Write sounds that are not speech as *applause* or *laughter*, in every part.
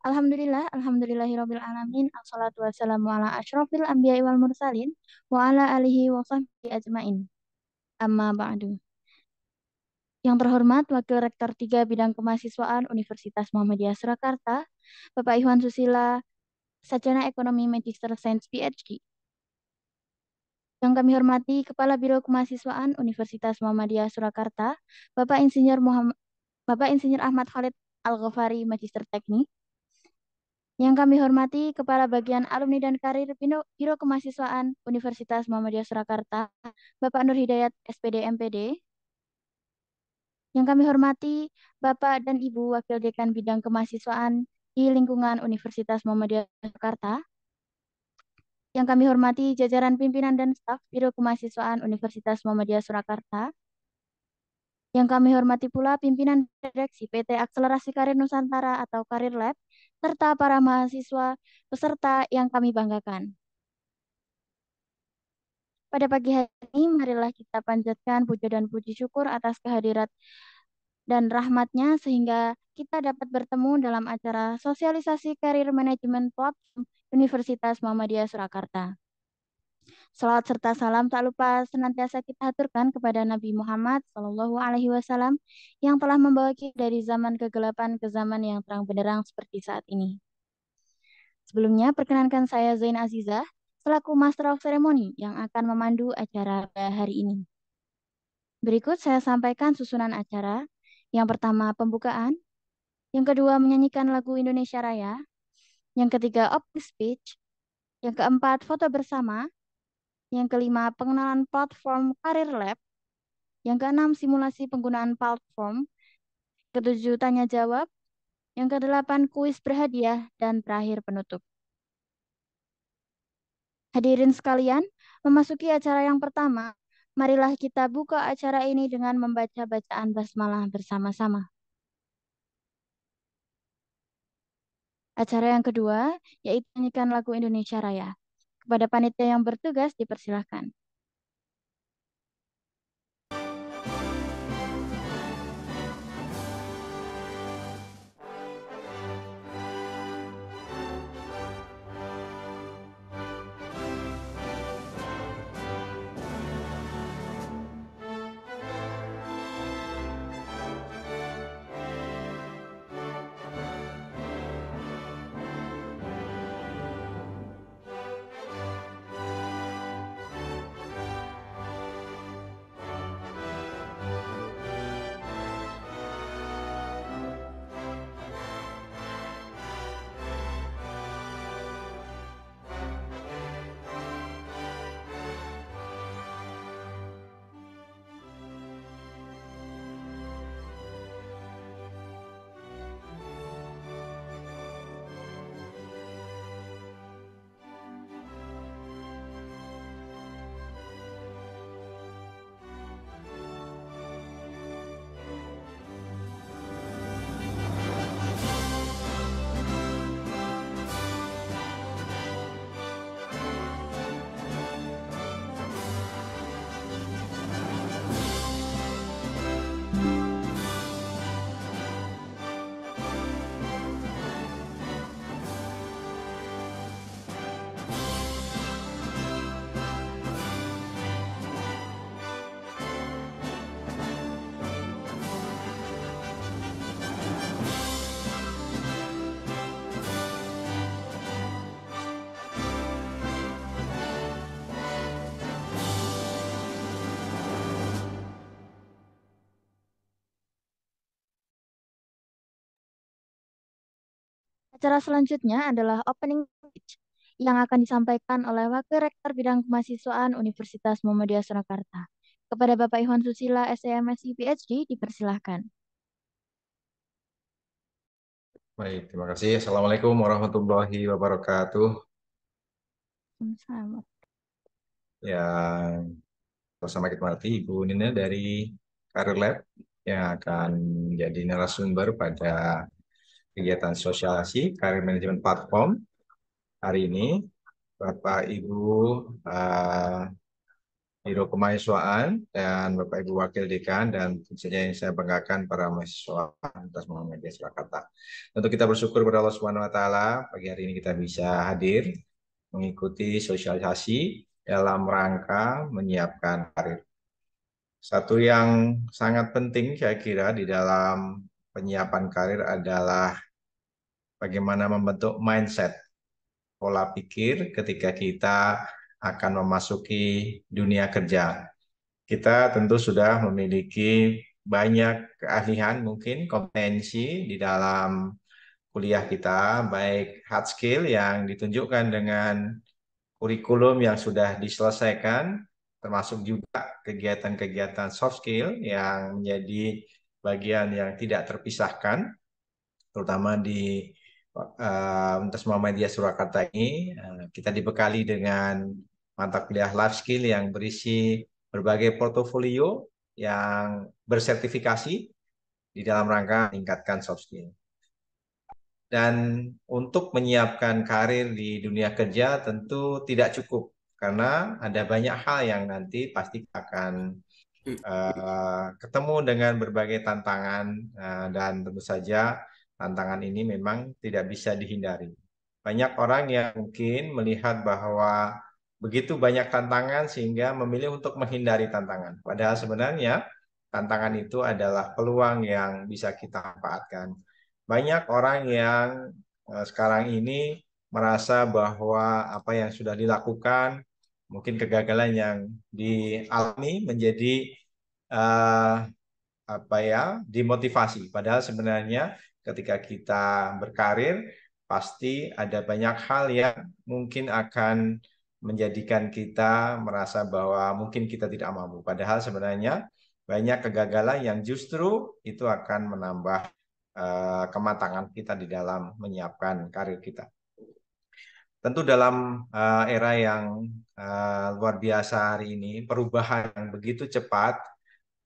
Alhamdulillah, alhamdulillahirabbil alamin. Assalatu wassalamu ala asyrofil anbiya'i wal mursalin wa ala alihi wa sahbihi ajmain. Amma ba'du. Yang terhormat Wakil Rektor 3 Bidang Kemahasiswaan Universitas Muhammadiyah Surakarta, Bapak Iwan Susila, Sarjana Ekonomi Magister Science PhD. Yang kami hormati Kepala Biro Kemahasiswaan Universitas Muhammadiyah Surakarta, Bapak Insinyur Muhammad Bapak Insinyur Ahmad Khalid Al-Ghafari Magister Teknik. Yang kami hormati Kepala Bagian Alumni dan Karir Biro, Biro Kemahasiswaan Universitas Muhammadiyah Surakarta, Bapak Nur Hidayat, SPD MPD. Yang kami hormati Bapak dan Ibu Wakil Dekan Bidang Kemahasiswaan di lingkungan Universitas Muhammadiyah Surakarta. Yang kami hormati jajaran pimpinan dan staf Biro Kemahasiswaan Universitas Muhammadiyah Surakarta. Yang kami hormati pula pimpinan direksi PT Akselerasi Karir Nusantara atau Karir Lab serta para mahasiswa peserta yang kami banggakan. Pada pagi hari ini, marilah kita panjatkan puja dan puji syukur atas kehadirat dan rahmatnya sehingga kita dapat bertemu dalam acara sosialisasi karir manajemen Pop Universitas Muhammadiyah Surakarta. Salawat serta salam tak lupa senantiasa kita aturkan kepada Nabi Muhammad Shallallahu Alaihi Wasallam yang telah membawa kita dari zaman kegelapan ke zaman yang terang benderang seperti saat ini. Sebelumnya, perkenankan saya Zain Azizah selaku Master of Ceremony yang akan memandu acara hari ini. Berikut saya sampaikan susunan acara. Yang pertama, pembukaan. Yang kedua, menyanyikan lagu Indonesia Raya. Yang ketiga, opening speech. Yang keempat, foto bersama. Yang kelima, pengenalan platform Karir Lab. Yang keenam, simulasi penggunaan platform. Ketujuh, tanya jawab. Yang kedelapan, kuis berhadiah. Dan terakhir, penutup. Hadirin sekalian, memasuki acara yang pertama, marilah kita buka acara ini dengan membaca bacaan basmalah bersama-sama. Acara yang kedua, yaitu nyanyikan lagu Indonesia Raya. Kepada panitia yang bertugas dipersilahkan. Acara selanjutnya adalah opening speech yang akan disampaikan oleh Wakil Rektor Bidang Kemahasiswaan Universitas Muhammadiyah Surakarta. Kepada Bapak Iwan Susila, SEMSI PhD, dipersilahkan. Baik, terima kasih. Assalamualaikum warahmatullahi wabarakatuh. Selamat. Yang bersama kita mati Ibu Nina dari Karir Lab yang akan menjadi narasumber pada kegiatan sosialisasi karir manajemen platform hari ini Bapak Ibu uh, Biro dan Bapak Ibu Wakil Dekan dan tentunya yang saya banggakan para mahasiswa atas Muhammadiyah Surakarta. untuk kita bersyukur kepada Allah Subhanahu wa taala pagi hari ini kita bisa hadir mengikuti sosialisasi dalam rangka menyiapkan karir. Satu yang sangat penting saya kira di dalam penyiapan karir adalah bagaimana membentuk mindset, pola pikir ketika kita akan memasuki dunia kerja. Kita tentu sudah memiliki banyak keahlian mungkin kompetensi di dalam kuliah kita, baik hard skill yang ditunjukkan dengan kurikulum yang sudah diselesaikan, termasuk juga kegiatan-kegiatan soft skill yang menjadi bagian yang tidak terpisahkan, terutama di Universitas eh, uh, Muhammadiyah Surakarta ini, uh, kita dibekali dengan mata kuliah life skill yang berisi berbagai portofolio yang bersertifikasi di dalam rangka meningkatkan soft skill. Dan untuk menyiapkan karir di dunia kerja tentu tidak cukup karena ada banyak hal yang nanti pasti akan uh, ketemu dengan berbagai tantangan uh, dan tentu saja tantangan ini memang tidak bisa dihindari. Banyak orang yang mungkin melihat bahwa begitu banyak tantangan sehingga memilih untuk menghindari tantangan. Padahal sebenarnya tantangan itu adalah peluang yang bisa kita manfaatkan. Banyak orang yang eh, sekarang ini merasa bahwa apa yang sudah dilakukan mungkin kegagalan yang dialami menjadi uh, apa ya dimotivasi padahal sebenarnya ketika kita berkarir pasti ada banyak hal yang mungkin akan menjadikan kita merasa bahwa mungkin kita tidak mampu padahal sebenarnya banyak kegagalan yang justru itu akan menambah uh, kematangan kita di dalam menyiapkan karir kita tentu dalam uh, era yang uh, luar biasa hari ini, perubahan yang begitu cepat,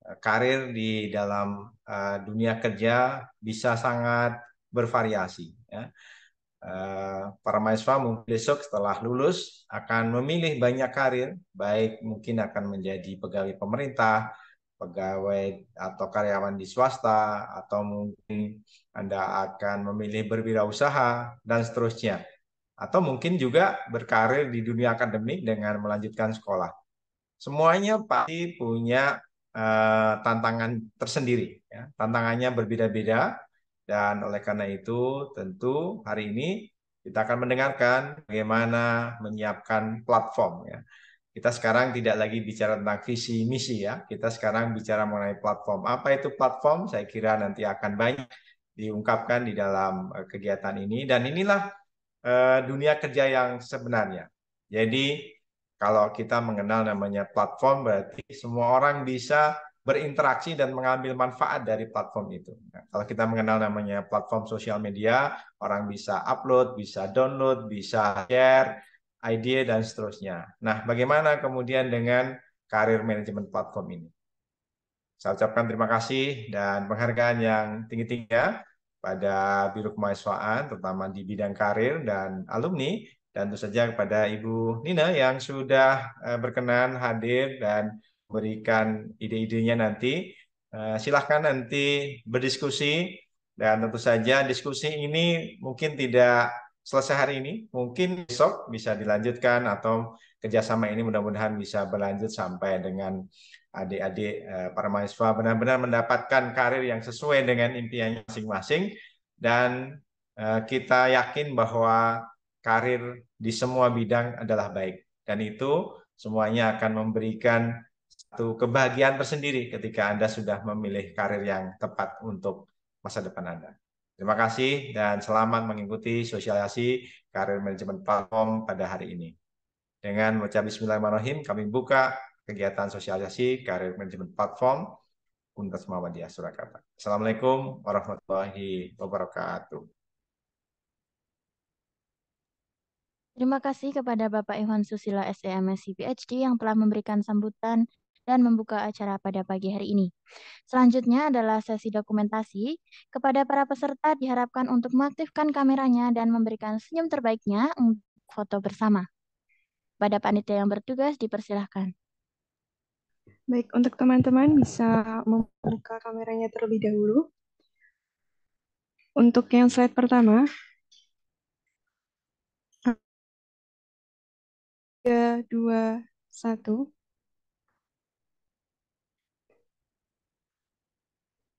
uh, karir di dalam uh, dunia kerja bisa sangat bervariasi. Ya. Uh, para mahasiswa mungkin besok setelah lulus akan memilih banyak karir, baik mungkin akan menjadi pegawai pemerintah, pegawai atau karyawan di swasta, atau mungkin Anda akan memilih berwirausaha, dan seterusnya atau mungkin juga berkarir di dunia akademik dengan melanjutkan sekolah. Semuanya pasti punya uh, tantangan tersendiri, ya. tantangannya berbeda-beda, dan oleh karena itu tentu hari ini kita akan mendengarkan bagaimana menyiapkan platform. Ya. Kita sekarang tidak lagi bicara tentang visi misi ya, kita sekarang bicara mengenai platform. Apa itu platform? Saya kira nanti akan banyak diungkapkan di dalam eh, kegiatan ini, dan inilah Eh, dunia kerja yang sebenarnya. Jadi kalau kita mengenal namanya platform berarti semua orang bisa berinteraksi dan mengambil manfaat dari platform itu. Nah, kalau kita mengenal namanya platform sosial media, orang bisa upload, bisa download, bisa share ide dan seterusnya. Nah, bagaimana kemudian dengan karir manajemen platform ini? Saya ucapkan terima kasih dan penghargaan yang tinggi tinggi ya pada Biro Kemahiswaan, terutama di bidang karir dan alumni, dan tentu saja kepada Ibu Nina yang sudah eh, berkenan hadir dan berikan ide-idenya nanti. Eh, silahkan nanti berdiskusi, dan tentu saja diskusi ini mungkin tidak selesai hari ini, mungkin besok bisa dilanjutkan atau kerjasama ini mudah-mudahan bisa berlanjut sampai dengan adik-adik eh, para mahasiswa benar-benar mendapatkan karir yang sesuai dengan impiannya masing-masing dan eh, kita yakin bahwa karir di semua bidang adalah baik dan itu semuanya akan memberikan satu kebahagiaan tersendiri ketika Anda sudah memilih karir yang tepat untuk masa depan Anda. Terima kasih dan selamat mengikuti sosialisasi karir manajemen platform pada hari ini. Dengan Baca bismillahirrahmanirrahim, kami buka kegiatan sosialisasi karir manajemen platform Untas Muhammadiyah Surakarta. Assalamualaikum warahmatullahi wabarakatuh. Terima kasih kepada Bapak Iwan Susilo SEMSC PhD yang telah memberikan sambutan dan membuka acara pada pagi hari ini. Selanjutnya adalah sesi dokumentasi. Kepada para peserta diharapkan untuk mengaktifkan kameranya dan memberikan senyum terbaiknya untuk foto bersama. Pada panitia yang bertugas dipersilahkan. Baik, untuk teman-teman bisa membuka kameranya terlebih dahulu. Untuk yang slide pertama, tiga, dua, satu.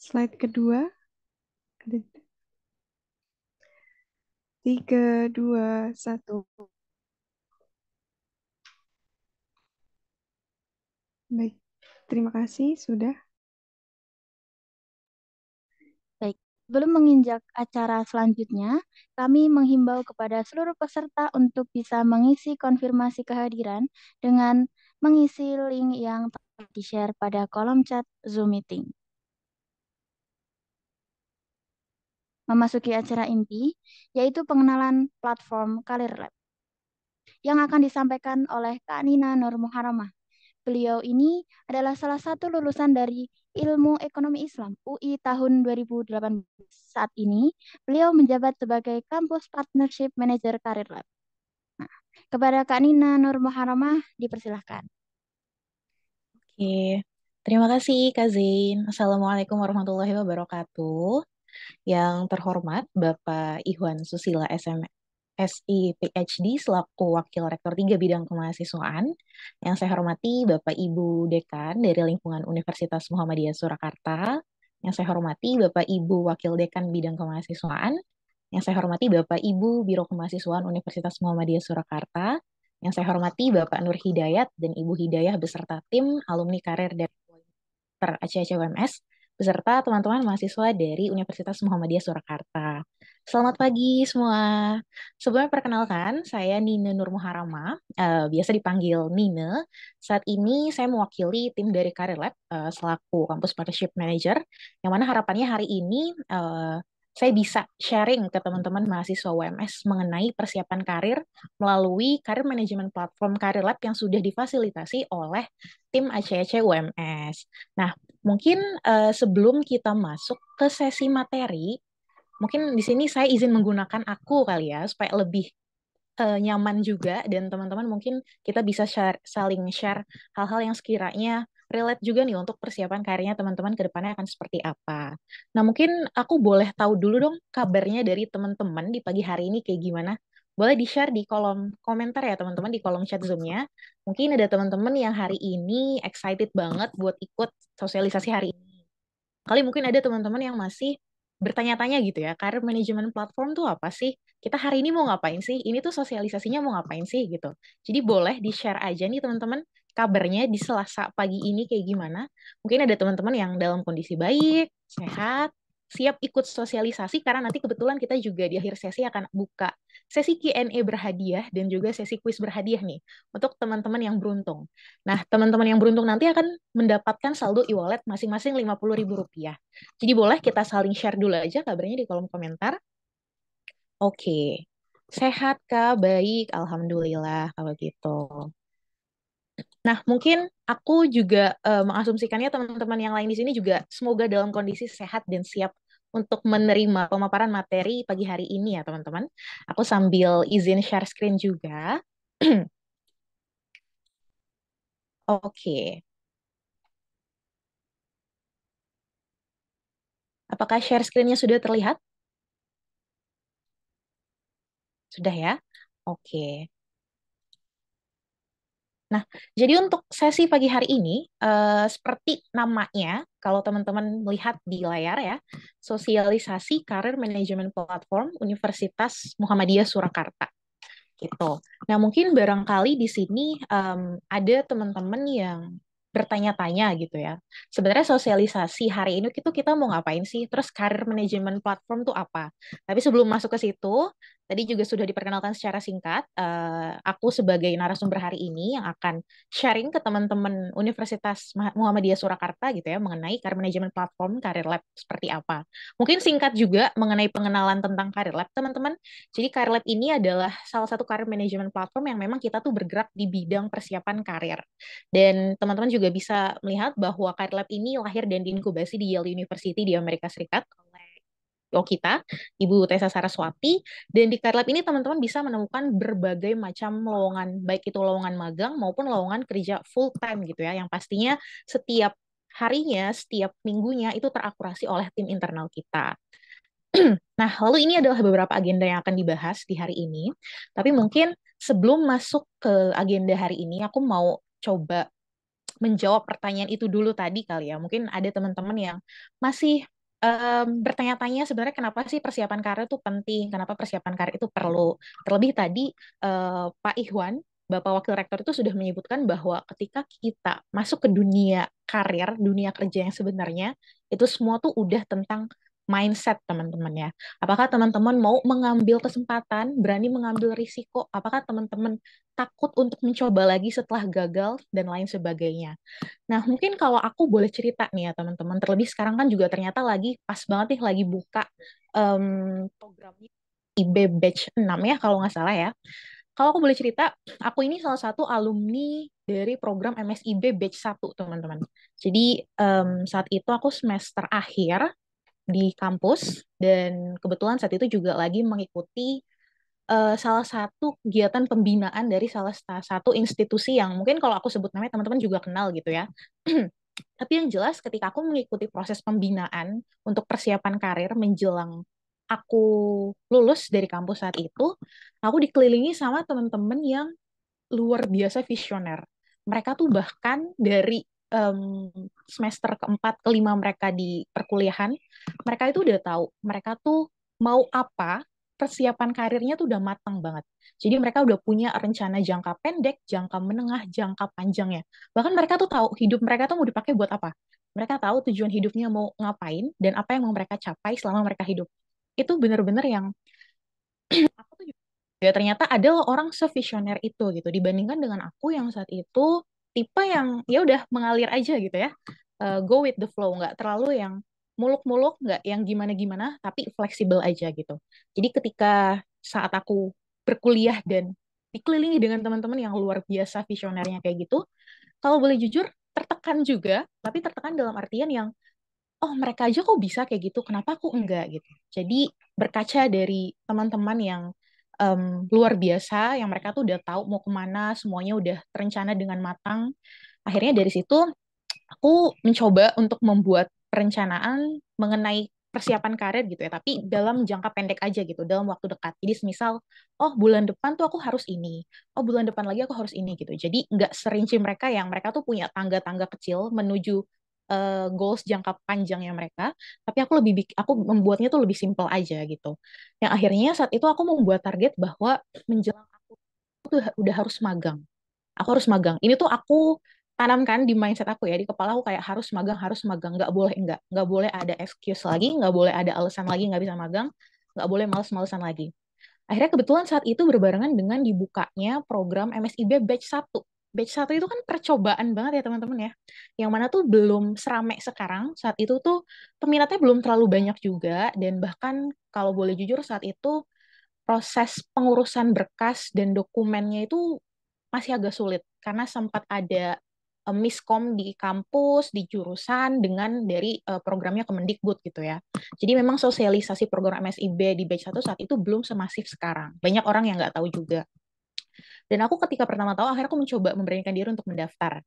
Slide kedua, tiga, dua, satu. Baik. Terima kasih sudah. Baik, sebelum menginjak acara selanjutnya, kami menghimbau kepada seluruh peserta untuk bisa mengisi konfirmasi kehadiran dengan mengisi link yang telah di-share pada kolom chat Zoom meeting. Memasuki acara inti, yaitu pengenalan platform Karir Lab yang akan disampaikan oleh Kak Nina Nur Muharramah Beliau ini adalah salah satu lulusan dari Ilmu Ekonomi Islam UI tahun 2018. Saat ini, beliau menjabat sebagai kampus Partnership Manager Karir Lab. Nah, kepada Kak Nina Nur Muharramah, dipersilahkan. Oke, terima kasih Kak Zain. Assalamualaikum warahmatullahi wabarakatuh. Yang terhormat Bapak Ihwan Susila SM, SI PhD selaku Wakil Rektor 3 Bidang Kemahasiswaan yang saya hormati Bapak Ibu Dekan dari lingkungan Universitas Muhammadiyah Surakarta, yang saya hormati Bapak Ibu Wakil Dekan Bidang Kemahasiswaan, yang saya hormati Bapak Ibu Biro Kemahasiswaan Universitas Muhammadiyah Surakarta, yang saya hormati Bapak Nur Hidayat dan Ibu Hidayah beserta tim alumni karir dari Ter ACCUMS, beserta teman-teman mahasiswa dari Universitas Muhammadiyah Surakarta. Selamat pagi semua. Sebelumnya perkenalkan, saya Nina Nur Muharama, uh, eh, biasa dipanggil Nina. Saat ini saya mewakili tim dari Career Lab uh, selaku Campus Partnership Manager, yang mana harapannya hari ini uh, saya bisa sharing ke teman-teman mahasiswa UMS mengenai persiapan karir melalui Career Management Platform Career Lab yang sudah difasilitasi oleh tim ACC e UMS. Nah, mungkin uh, sebelum kita masuk ke sesi materi, mungkin di sini saya izin menggunakan aku kali ya supaya lebih uh, nyaman juga dan teman-teman mungkin kita bisa share, saling share hal-hal yang sekiranya relate juga nih untuk persiapan karirnya teman-teman ke depannya akan seperti apa. Nah, mungkin aku boleh tahu dulu dong kabarnya dari teman-teman di pagi hari ini kayak gimana? Boleh di-share di kolom komentar ya teman-teman di kolom chat Zoom-nya. Mungkin ada teman-teman yang hari ini excited banget buat ikut sosialisasi hari ini. Kali mungkin ada teman-teman yang masih bertanya-tanya gitu ya, karir manajemen platform tuh apa sih? Kita hari ini mau ngapain sih? Ini tuh sosialisasinya mau ngapain sih gitu. Jadi boleh di-share aja nih teman-teman kabarnya di Selasa pagi ini kayak gimana. Mungkin ada teman-teman yang dalam kondisi baik, sehat, siap ikut sosialisasi karena nanti kebetulan kita juga di akhir sesi akan buka sesi Q&A berhadiah dan juga sesi kuis berhadiah nih untuk teman-teman yang beruntung. Nah, teman-teman yang beruntung nanti akan mendapatkan saldo e-wallet masing-masing Rp50.000. Jadi boleh kita saling share dulu aja kabarnya di kolom komentar. Oke. Sehat Kak, baik, alhamdulillah kalau gitu. Nah, mungkin aku juga uh, mengasumsikannya teman-teman yang lain di sini juga semoga dalam kondisi sehat dan siap untuk menerima pemaparan materi pagi hari ini ya teman-teman. Aku sambil izin share screen juga. *clears throat* Oke. Okay. Apakah share screen-nya sudah terlihat? Sudah ya? Oke. Okay. Nah, jadi untuk sesi pagi hari ini, uh, seperti namanya, kalau teman-teman melihat di layar ya, sosialisasi karir manajemen platform Universitas Muhammadiyah Surakarta. Gitu. Nah, mungkin barangkali di sini um, ada teman-teman yang bertanya-tanya gitu ya. Sebenarnya sosialisasi hari ini itu kita mau ngapain sih? Terus karir manajemen platform tuh apa? Tapi sebelum masuk ke situ, Tadi juga sudah diperkenalkan secara singkat, uh, aku sebagai narasumber hari ini yang akan sharing ke teman-teman Universitas Muhammadiyah Surakarta gitu ya mengenai Career Management Platform Career Lab seperti apa. Mungkin singkat juga mengenai pengenalan tentang Career Lab, teman-teman. Jadi Career Lab ini adalah salah satu Career Management Platform yang memang kita tuh bergerak di bidang persiapan karir. Dan teman-teman juga bisa melihat bahwa Career Lab ini lahir dan diinkubasi di Yale University di Amerika Serikat kita, Ibu Tessa Saraswati. Dan di Karlab ini teman-teman bisa menemukan berbagai macam lowongan, baik itu lowongan magang maupun lowongan kerja full time gitu ya, yang pastinya setiap harinya, setiap minggunya itu terakurasi oleh tim internal kita. *clears throat* nah, lalu ini adalah beberapa agenda yang akan dibahas di hari ini. Tapi mungkin sebelum masuk ke agenda hari ini, aku mau coba menjawab pertanyaan itu dulu tadi kali ya. Mungkin ada teman-teman yang masih um, bertanya-tanya sebenarnya kenapa sih persiapan karir itu penting, kenapa persiapan karir itu perlu. Terlebih tadi uh, Pak Ikhwan, Bapak Wakil Rektor itu sudah menyebutkan bahwa ketika kita masuk ke dunia karir, dunia kerja yang sebenarnya, itu semua tuh udah tentang mindset teman-teman ya. Apakah teman-teman mau mengambil kesempatan, berani mengambil risiko? Apakah teman-teman takut untuk mencoba lagi setelah gagal dan lain sebagainya? Nah, mungkin kalau aku boleh cerita nih ya teman-teman. Terlebih sekarang kan juga ternyata lagi pas banget nih lagi buka um, programnya IB Batch 6 ya kalau nggak salah ya. Kalau aku boleh cerita, aku ini salah satu alumni dari program MSIB Batch 1, teman-teman. Jadi um, saat itu aku semester akhir, di kampus dan kebetulan saat itu juga lagi mengikuti uh, salah satu kegiatan pembinaan dari salah satu institusi yang mungkin kalau aku sebut namanya teman-teman juga kenal gitu ya. *clears throat* Tapi yang jelas ketika aku mengikuti proses pembinaan untuk persiapan karir menjelang aku lulus dari kampus saat itu, aku dikelilingi sama teman-teman yang luar biasa visioner mereka tuh bahkan dari um, semester keempat kelima mereka di perkuliahan mereka itu udah tahu mereka tuh mau apa persiapan karirnya tuh udah matang banget. Jadi mereka udah punya rencana jangka pendek, jangka menengah, jangka panjangnya. Bahkan mereka tuh tahu hidup mereka tuh mau dipakai buat apa. Mereka tahu tujuan hidupnya mau ngapain dan apa yang mau mereka capai selama mereka hidup. Itu bener-bener yang ya, *clears throat* ternyata ada orang sevisioner itu gitu dibandingkan dengan aku yang saat itu tipe yang ya udah mengalir aja gitu ya uh, go with the flow nggak terlalu yang muluk-muluk nggak yang gimana-gimana tapi fleksibel aja gitu jadi ketika saat aku berkuliah dan dikelilingi dengan teman-teman yang luar biasa visionernya kayak gitu kalau boleh jujur tertekan juga tapi tertekan dalam artian yang oh mereka aja kok bisa kayak gitu kenapa aku enggak gitu jadi berkaca dari teman-teman yang um, luar biasa yang mereka tuh udah tahu mau kemana semuanya udah terencana dengan matang akhirnya dari situ aku mencoba untuk membuat perencanaan mengenai persiapan karir gitu ya, tapi dalam jangka pendek aja gitu, dalam waktu dekat. Jadi misal oh bulan depan tuh aku harus ini, oh bulan depan lagi aku harus ini gitu. Jadi nggak serinci mereka yang mereka tuh punya tangga-tangga kecil menuju uh, goals jangka panjangnya mereka, tapi aku lebih aku membuatnya tuh lebih simple aja gitu. Yang akhirnya saat itu aku membuat target bahwa menjelang aku tuh udah harus magang. Aku harus magang. Ini tuh aku tanamkan di mindset aku ya di kepala aku kayak harus magang harus magang nggak boleh nggak nggak boleh ada excuse lagi nggak boleh ada alasan lagi nggak bisa magang nggak boleh males-malesan lagi akhirnya kebetulan saat itu berbarengan dengan dibukanya program MSIB batch 1 batch satu itu kan percobaan banget ya teman-teman ya. Yang mana tuh belum serame sekarang. Saat itu tuh peminatnya belum terlalu banyak juga dan bahkan kalau boleh jujur saat itu proses pengurusan berkas dan dokumennya itu masih agak sulit karena sempat ada eh, miskom di kampus, di jurusan dengan dari uh, programnya Kemendikbud gitu ya. Jadi memang sosialisasi program MSIB di batch 1 saat itu belum semasif sekarang. Banyak orang yang nggak tahu juga. Dan aku ketika pertama tahu, akhirnya aku mencoba memberikan diri untuk mendaftar.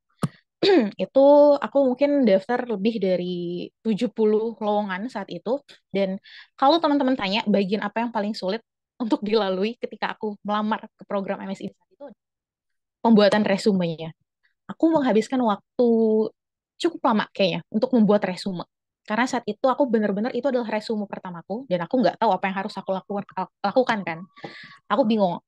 *clears throat* itu aku mungkin daftar lebih dari 70 lowongan saat itu. Dan kalau teman-teman tanya bagian apa yang paling sulit untuk dilalui ketika aku melamar ke program MSI saat itu, pembuatan resumenya. Aku menghabiskan waktu cukup lama kayaknya untuk membuat resume karena saat itu aku benar-benar itu adalah resume pertamaku dan aku nggak tahu apa yang harus aku lakukan lakukan kan aku bingung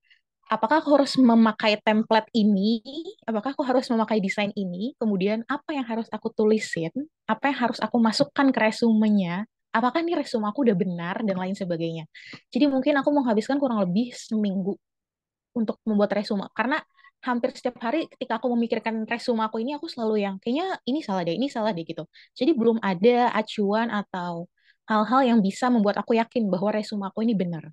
apakah aku harus memakai template ini, apakah aku harus memakai desain ini, kemudian apa yang harus aku tulisin, apa yang harus aku masukkan ke resumenya, apakah ini resume aku udah benar, dan lain sebagainya. Jadi mungkin aku menghabiskan kurang lebih seminggu untuk membuat resume, karena hampir setiap hari ketika aku memikirkan resume aku ini, aku selalu yang kayaknya ini salah deh, ini salah deh gitu. Jadi belum ada acuan atau hal-hal yang bisa membuat aku yakin bahwa resume aku ini benar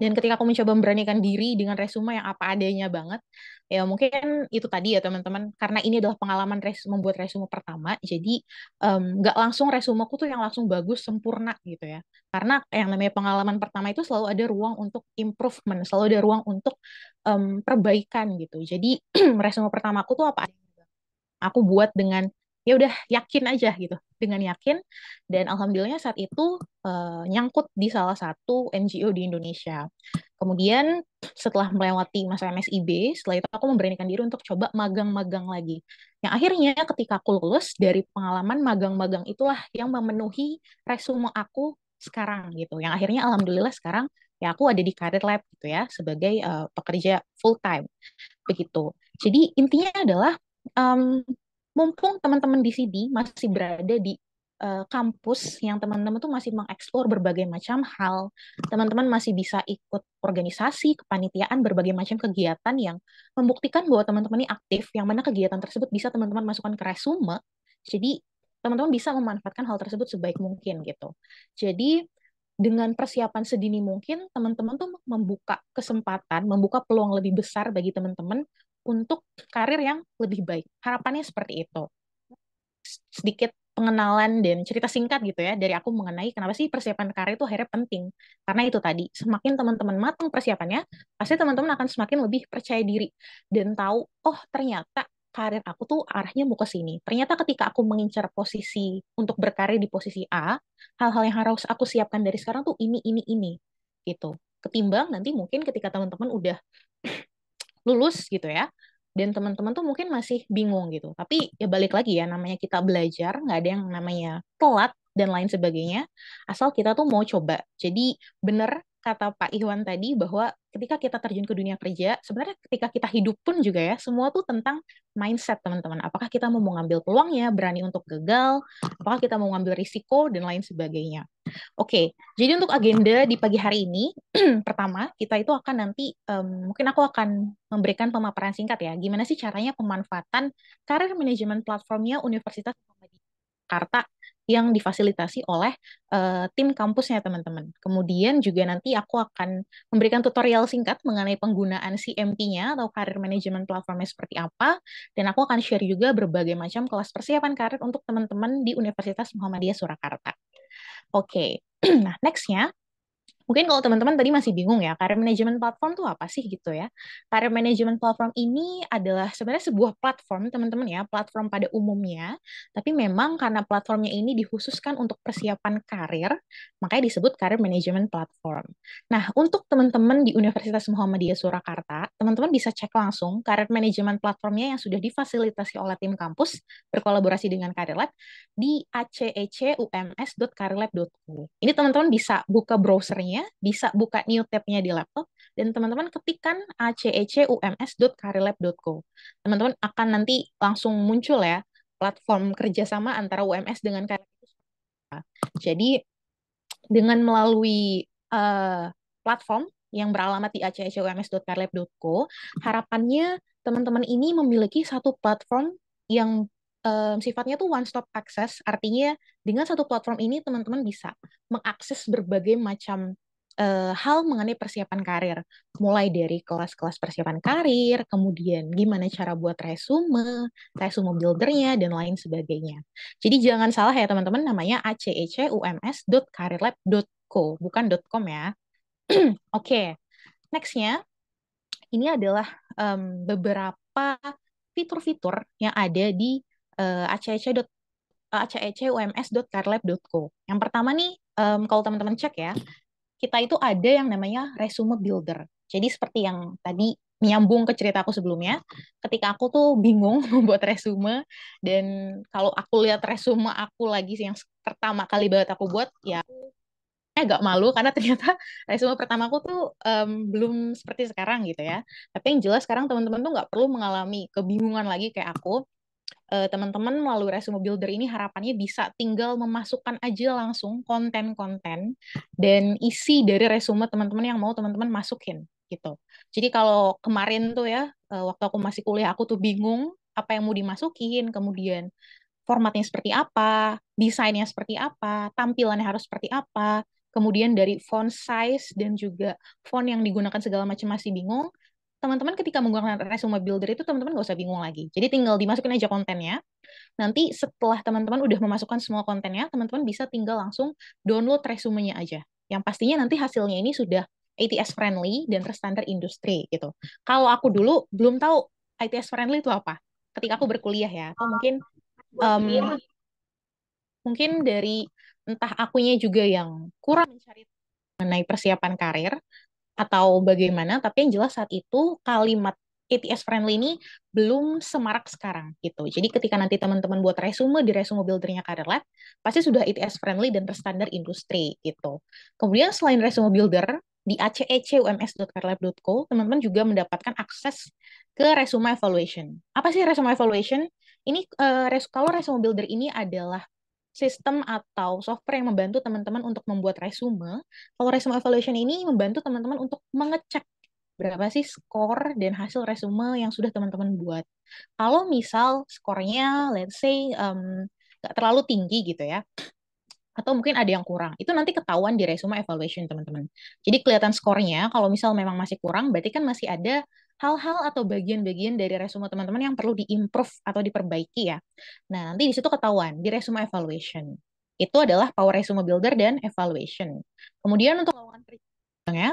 dan ketika aku mencoba memberanikan diri dengan resume yang apa adanya banget ya mungkin itu tadi ya teman-teman karena ini adalah pengalaman res membuat resume pertama jadi mmm, nggak um, langsung aku tuh yang langsung bagus sempurna gitu ya karena yang namanya pengalaman pertama itu selalu ada ruang untuk improvement selalu ada ruang untuk um, perbaikan gitu jadi *clears throat* resume pertama aku tuh apa aku buat dengan ya udah yakin aja gitu dengan yakin dan alhamdulillahnya saat itu uh, nyangkut di salah satu NGO di Indonesia. Kemudian setelah melewati masa MSIB, setelah itu aku memberanikan diri untuk coba magang-magang lagi. Yang akhirnya ketika aku lulus dari pengalaman magang-magang itulah yang memenuhi resume aku sekarang gitu. Yang akhirnya alhamdulillah sekarang ya aku ada di Career Lab gitu ya sebagai uh, pekerja full time begitu. Jadi intinya adalah um, mumpung teman-teman di sini masih berada di uh, kampus yang teman-teman tuh masih mengeksplor berbagai macam hal, teman-teman masih bisa ikut organisasi, kepanitiaan, berbagai macam kegiatan yang membuktikan bahwa teman-teman ini aktif, yang mana kegiatan tersebut bisa teman-teman masukkan ke resume, jadi teman-teman bisa memanfaatkan hal tersebut sebaik mungkin gitu. Jadi dengan persiapan sedini mungkin, teman-teman tuh membuka kesempatan, membuka peluang lebih besar bagi teman-teman untuk karir yang lebih baik. Harapannya seperti itu. Sedikit pengenalan dan cerita singkat gitu ya dari aku mengenai kenapa sih persiapan karir itu akhirnya penting. Karena itu tadi, semakin teman-teman matang persiapannya, pasti teman-teman akan semakin lebih percaya diri dan tahu, oh ternyata karir aku tuh arahnya mau ke sini. Ternyata ketika aku mengincar posisi untuk berkarir di posisi A, hal-hal yang harus aku siapkan dari sekarang tuh ini, ini, ini. Gitu. Ketimbang nanti mungkin ketika teman-teman udah lulus gitu ya dan teman-teman tuh mungkin masih bingung gitu tapi ya balik lagi ya namanya kita belajar nggak ada yang namanya telat dan lain sebagainya asal kita tuh mau coba jadi bener kata Pak Iwan tadi bahwa ketika kita terjun ke dunia kerja, sebenarnya ketika kita hidup pun juga ya, semua tuh tentang mindset teman-teman. Apakah kita mau mengambil peluangnya, berani untuk gagal, apakah kita mau mengambil risiko, dan lain sebagainya. Oke, jadi untuk agenda di pagi hari ini, *clears throat* pertama kita itu akan nanti, um, mungkin aku akan memberikan pemaparan singkat ya, gimana sih caranya pemanfaatan karir manajemen platformnya Universitas Jakarta yang difasilitasi oleh uh, tim kampusnya teman-teman. Kemudian juga nanti aku akan memberikan tutorial singkat mengenai penggunaan CMP-nya atau karir manajemen platformnya seperti apa dan aku akan share juga berbagai macam kelas persiapan karir untuk teman-teman di Universitas Muhammadiyah Surakarta. Oke. Okay. *clears throat* nah, nextnya mungkin kalau teman-teman tadi masih bingung ya, career management platform tuh apa sih gitu ya. Career management platform ini adalah sebenarnya sebuah platform teman-teman ya, platform pada umumnya, tapi memang karena platformnya ini dikhususkan untuk persiapan karir, makanya disebut career management platform. Nah, untuk teman-teman di Universitas Muhammadiyah Surakarta, teman-teman bisa cek langsung career management platformnya yang sudah difasilitasi oleh tim kampus berkolaborasi dengan Career Lab di acecums.careerlab.co. Ini teman-teman bisa buka browsernya tabnya, bisa buka new tabnya di laptop, dan teman-teman ketikkan acecums.karilab.co. Teman-teman akan nanti langsung muncul ya platform kerjasama antara UMS dengan Karilab. Jadi dengan melalui uh, platform yang beralamat di acecums.karilab.co, harapannya teman-teman ini memiliki satu platform yang um, sifatnya tuh one stop access, artinya dengan satu platform ini teman-teman bisa mengakses berbagai macam uh, hal mengenai persiapan karir, mulai dari kelas-kelas persiapan karir, kemudian gimana cara buat resume, resume buildernya, dan lain sebagainya. Jadi jangan salah ya teman-teman, namanya acecums.careerlab.co, bukan .com ya. *clears throat* Oke, okay. nextnya ini adalah um, beberapa fitur-fitur yang ada di uh, dot co. Yang pertama nih, um, kalau teman-teman cek ya, kita itu ada yang namanya resume builder. Jadi seperti yang tadi menyambung ke cerita aku sebelumnya, ketika aku tuh bingung *laughs* membuat resume dan kalau aku lihat resume aku lagi yang pertama kali banget aku buat, ya agak malu *laughs* karena ternyata resume pertama aku tuh um, belum seperti sekarang gitu ya. Tapi yang jelas sekarang teman-teman tuh nggak perlu mengalami kebingungan lagi kayak aku Eh, teman-teman melalui resume builder ini harapannya bisa tinggal memasukkan aja langsung konten-konten dan isi dari resume teman-teman yang mau teman-teman masukin gitu. Jadi kalau kemarin tuh ya eh, waktu aku masih kuliah aku tuh bingung apa yang mau dimasukin, kemudian formatnya seperti apa, desainnya seperti apa, tampilannya harus seperti apa, kemudian dari font size dan juga font yang digunakan segala macam masih bingung teman-teman ketika menggunakan resume builder itu teman-teman nggak usah bingung lagi. Jadi tinggal dimasukin aja kontennya. Nanti setelah teman-teman udah memasukkan semua kontennya, teman-teman bisa tinggal langsung download resumenya aja. Yang pastinya nanti hasilnya ini sudah ATS friendly dan terstandar industri gitu. Kalau aku dulu belum tahu ATS friendly itu apa. Ketika aku berkuliah ya, atau oh. mungkin um, mungkin dari entah akunya juga yang kurang mencari mengenai persiapan karir atau bagaimana tapi yang jelas saat itu kalimat ATS friendly ini belum semarak sekarang gitu. Jadi ketika nanti teman-teman buat resume di resume buildernya Career Lab, pasti sudah ATS friendly dan terstandar industri gitu. Kemudian selain resume builder, di acecums.carelab.co, teman-teman juga mendapatkan akses ke resume evaluation. Apa sih resume evaluation? Ini uh, res kalau resume builder ini adalah sistem atau software yang membantu teman-teman untuk membuat resume. Kalau resume evaluation ini membantu teman-teman untuk mengecek berapa sih skor dan hasil resume yang sudah teman-teman buat. Kalau misal skornya let's say um, terlalu tinggi gitu ya, atau mungkin ada yang kurang. Itu nanti ketahuan di resume evaluation teman-teman. Jadi kelihatan skornya, kalau misal memang masih kurang, berarti kan masih ada hal-hal atau bagian-bagian dari resume teman-teman yang perlu diimprove atau diperbaiki ya. Nah, nanti di situ ketahuan di resume evaluation. Itu adalah power resume builder dan evaluation. Kemudian untuk lowongan kerja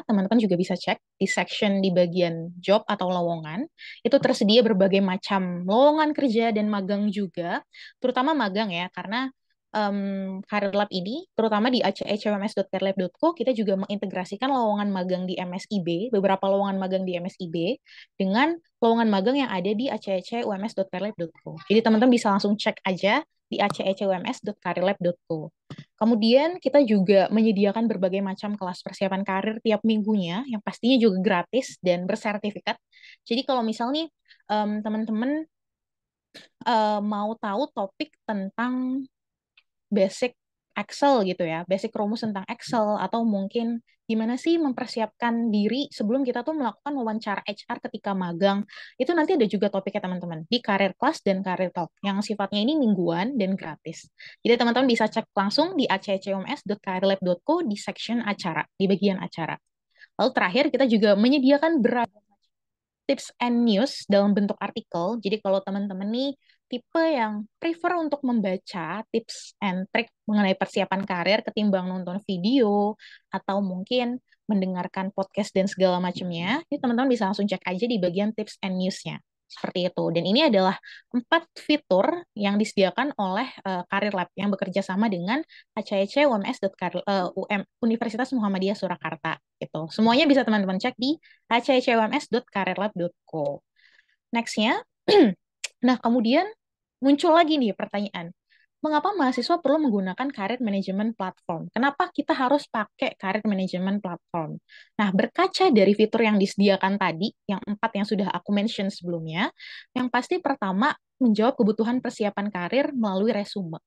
teman-teman juga bisa cek di section di bagian job atau lowongan, itu tersedia berbagai macam lowongan kerja dan magang juga, terutama magang ya, karena um, Karir Lab ini, terutama di ecwms.karirlab.co, kita juga mengintegrasikan lowongan magang di MSIB, beberapa lowongan magang di MSIB, dengan lowongan magang yang ada di acecums.karirlab.co. Jadi teman-teman bisa langsung cek aja di acecums.karirlab.co. Kemudian kita juga menyediakan berbagai macam kelas persiapan karir tiap minggunya, yang pastinya juga gratis dan bersertifikat. Jadi kalau misalnya um, teman-teman uh, mau tahu topik tentang basic Excel gitu ya, basic rumus tentang Excel atau mungkin gimana sih mempersiapkan diri sebelum kita tuh melakukan wawancara HR ketika magang. Itu nanti ada juga topiknya teman-teman di Career Class dan Career Talk yang sifatnya ini mingguan dan gratis. Jadi teman-teman bisa cek langsung di accoms.careerlab.co di section acara, di bagian acara. Lalu terakhir kita juga menyediakan beragam tips and news dalam bentuk artikel. Jadi kalau teman-teman nih tipe yang prefer untuk membaca tips and trick mengenai persiapan karir ketimbang nonton video atau mungkin mendengarkan podcast dan segala macamnya, ini teman-teman bisa langsung cek aja di bagian tips and newsnya Seperti itu. Dan ini adalah empat fitur yang disediakan oleh uh, eh, Karir Lab yang bekerja sama dengan HCC e UMS. Uh, eh, UM, Universitas Muhammadiyah Surakarta. Gitu. Semuanya bisa teman-teman cek di acecums.careerlab.co. nextnya *clears throat* Nah, kemudian muncul lagi nih pertanyaan. Mengapa mahasiswa perlu menggunakan karir manajemen platform? Kenapa kita harus pakai karir manajemen platform? Nah, berkaca dari fitur yang disediakan tadi, yang empat yang sudah aku mention sebelumnya, yang pasti pertama menjawab kebutuhan persiapan karir melalui resume.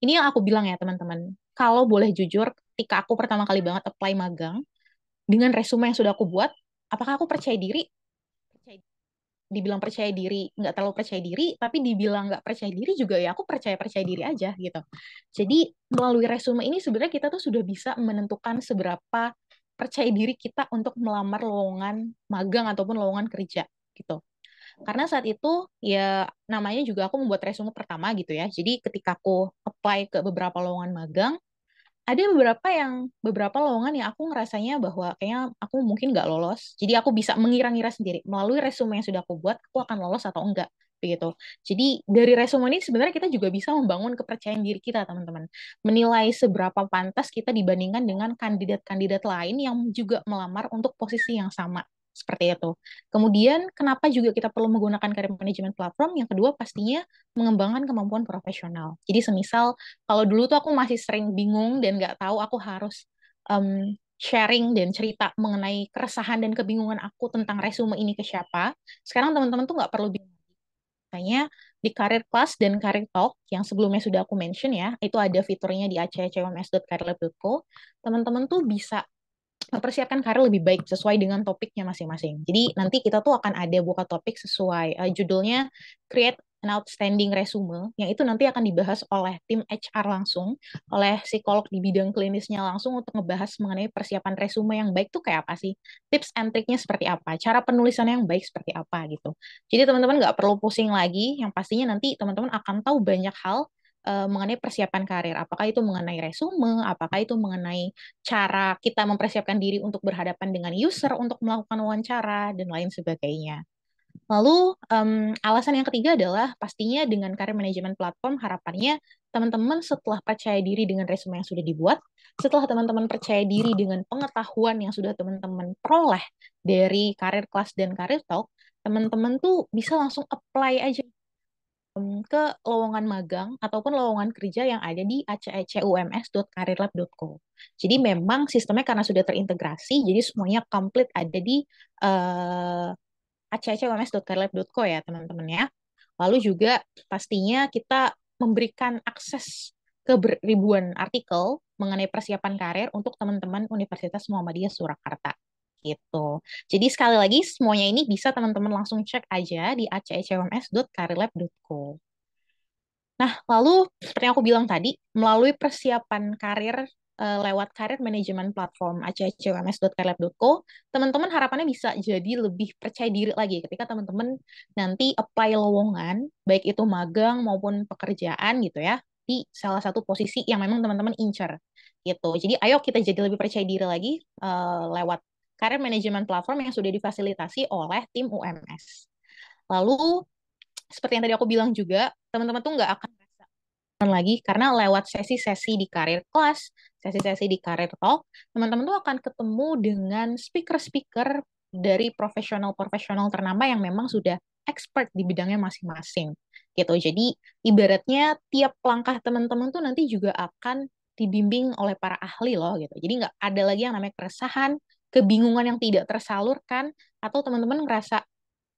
Ini yang aku bilang ya teman-teman. Kalau boleh jujur, ketika aku pertama kali banget apply magang, dengan resume yang sudah aku buat, apakah aku percaya diri dibilang percaya diri nggak terlalu percaya diri tapi dibilang nggak percaya diri juga ya aku percaya percaya diri aja gitu jadi melalui resume ini sebenarnya kita tuh sudah bisa menentukan seberapa percaya diri kita untuk melamar lowongan magang ataupun lowongan kerja gitu karena saat itu ya namanya juga aku membuat resume pertama gitu ya jadi ketika aku apply ke beberapa lowongan magang ada beberapa yang beberapa lowongan yang aku ngerasanya bahwa kayaknya aku mungkin nggak lolos. Jadi aku bisa mengira-ngira sendiri melalui resume yang sudah aku buat, aku akan lolos atau enggak begitu. Jadi dari resume ini sebenarnya kita juga bisa membangun kepercayaan diri kita, teman-teman. Menilai seberapa pantas kita dibandingkan dengan kandidat-kandidat lain yang juga melamar untuk posisi yang sama seperti itu. Kemudian kenapa juga kita perlu menggunakan career management platform? Yang kedua pastinya mengembangkan kemampuan profesional. Jadi semisal kalau dulu tuh aku masih sering bingung dan nggak tahu aku harus um, sharing dan cerita mengenai keresahan dan kebingungan aku tentang resume ini ke siapa. Sekarang teman-teman tuh nggak perlu bingung. Makanya di Career Class dan Career Talk yang sebelumnya sudah aku mention ya, itu ada fiturnya di accoms.careerlab.co. Teman-teman tuh bisa mempersiapkan karir lebih baik sesuai dengan topiknya masing-masing. Jadi nanti kita tuh akan ada buka topik sesuai uh, judulnya create an outstanding resume yang itu nanti akan dibahas oleh tim HR langsung, oleh psikolog di bidang klinisnya langsung untuk ngebahas mengenai persiapan resume yang baik tuh kayak apa sih, tips and triknya seperti apa, cara penulisan yang baik seperti apa gitu. Jadi teman-teman nggak perlu pusing lagi, yang pastinya nanti teman-teman akan tahu banyak hal uh, mengenai persiapan karir. Apakah itu mengenai resume, apakah itu mengenai cara kita mempersiapkan diri untuk berhadapan dengan user untuk melakukan wawancara dan lain sebagainya. Lalu um, alasan yang ketiga adalah pastinya dengan karir manajemen platform harapannya teman-teman setelah percaya diri dengan resume yang sudah dibuat, setelah teman-teman percaya diri dengan pengetahuan yang sudah teman-teman peroleh dari karir kelas dan karir talk, teman-teman tuh bisa langsung apply aja ke lowongan magang ataupun lowongan kerja yang ada di acecums.careerlab.co. Jadi memang sistemnya karena sudah terintegrasi, jadi semuanya komplit ada di uh, eh, acecums.careerlab.co ya teman-teman ya. Lalu juga pastinya kita memberikan akses ke ribuan artikel mengenai persiapan karir untuk teman-teman Universitas Muhammadiyah Surakarta gitu. Jadi sekali lagi semuanya ini bisa teman-teman langsung cek aja di acecums.karirlab.co. Nah, lalu seperti yang aku bilang tadi, melalui persiapan karir eh, lewat karir manajemen platform acwms.carelab.co, teman-teman harapannya bisa jadi lebih percaya diri lagi ketika teman-teman nanti apply lowongan, baik itu magang maupun pekerjaan gitu ya, di salah satu posisi yang memang teman-teman incer gitu. Jadi ayo kita jadi lebih percaya diri lagi uh, lewat karena manajemen platform yang sudah difasilitasi oleh tim UMS. Lalu seperti yang tadi aku bilang juga, teman-teman tuh nggak akan lagi karena lewat sesi-sesi di karir kelas, sesi-sesi di karir talk, teman-teman tuh akan ketemu dengan speaker-speaker dari profesional-profesional ternama yang memang sudah expert di bidangnya masing-masing gitu. Jadi ibaratnya tiap langkah teman-teman tuh nanti juga akan dibimbing oleh para ahli loh gitu. Jadi nggak ada lagi yang namanya keresahan, kebingungan yang tidak tersalurkan atau teman-teman ngerasa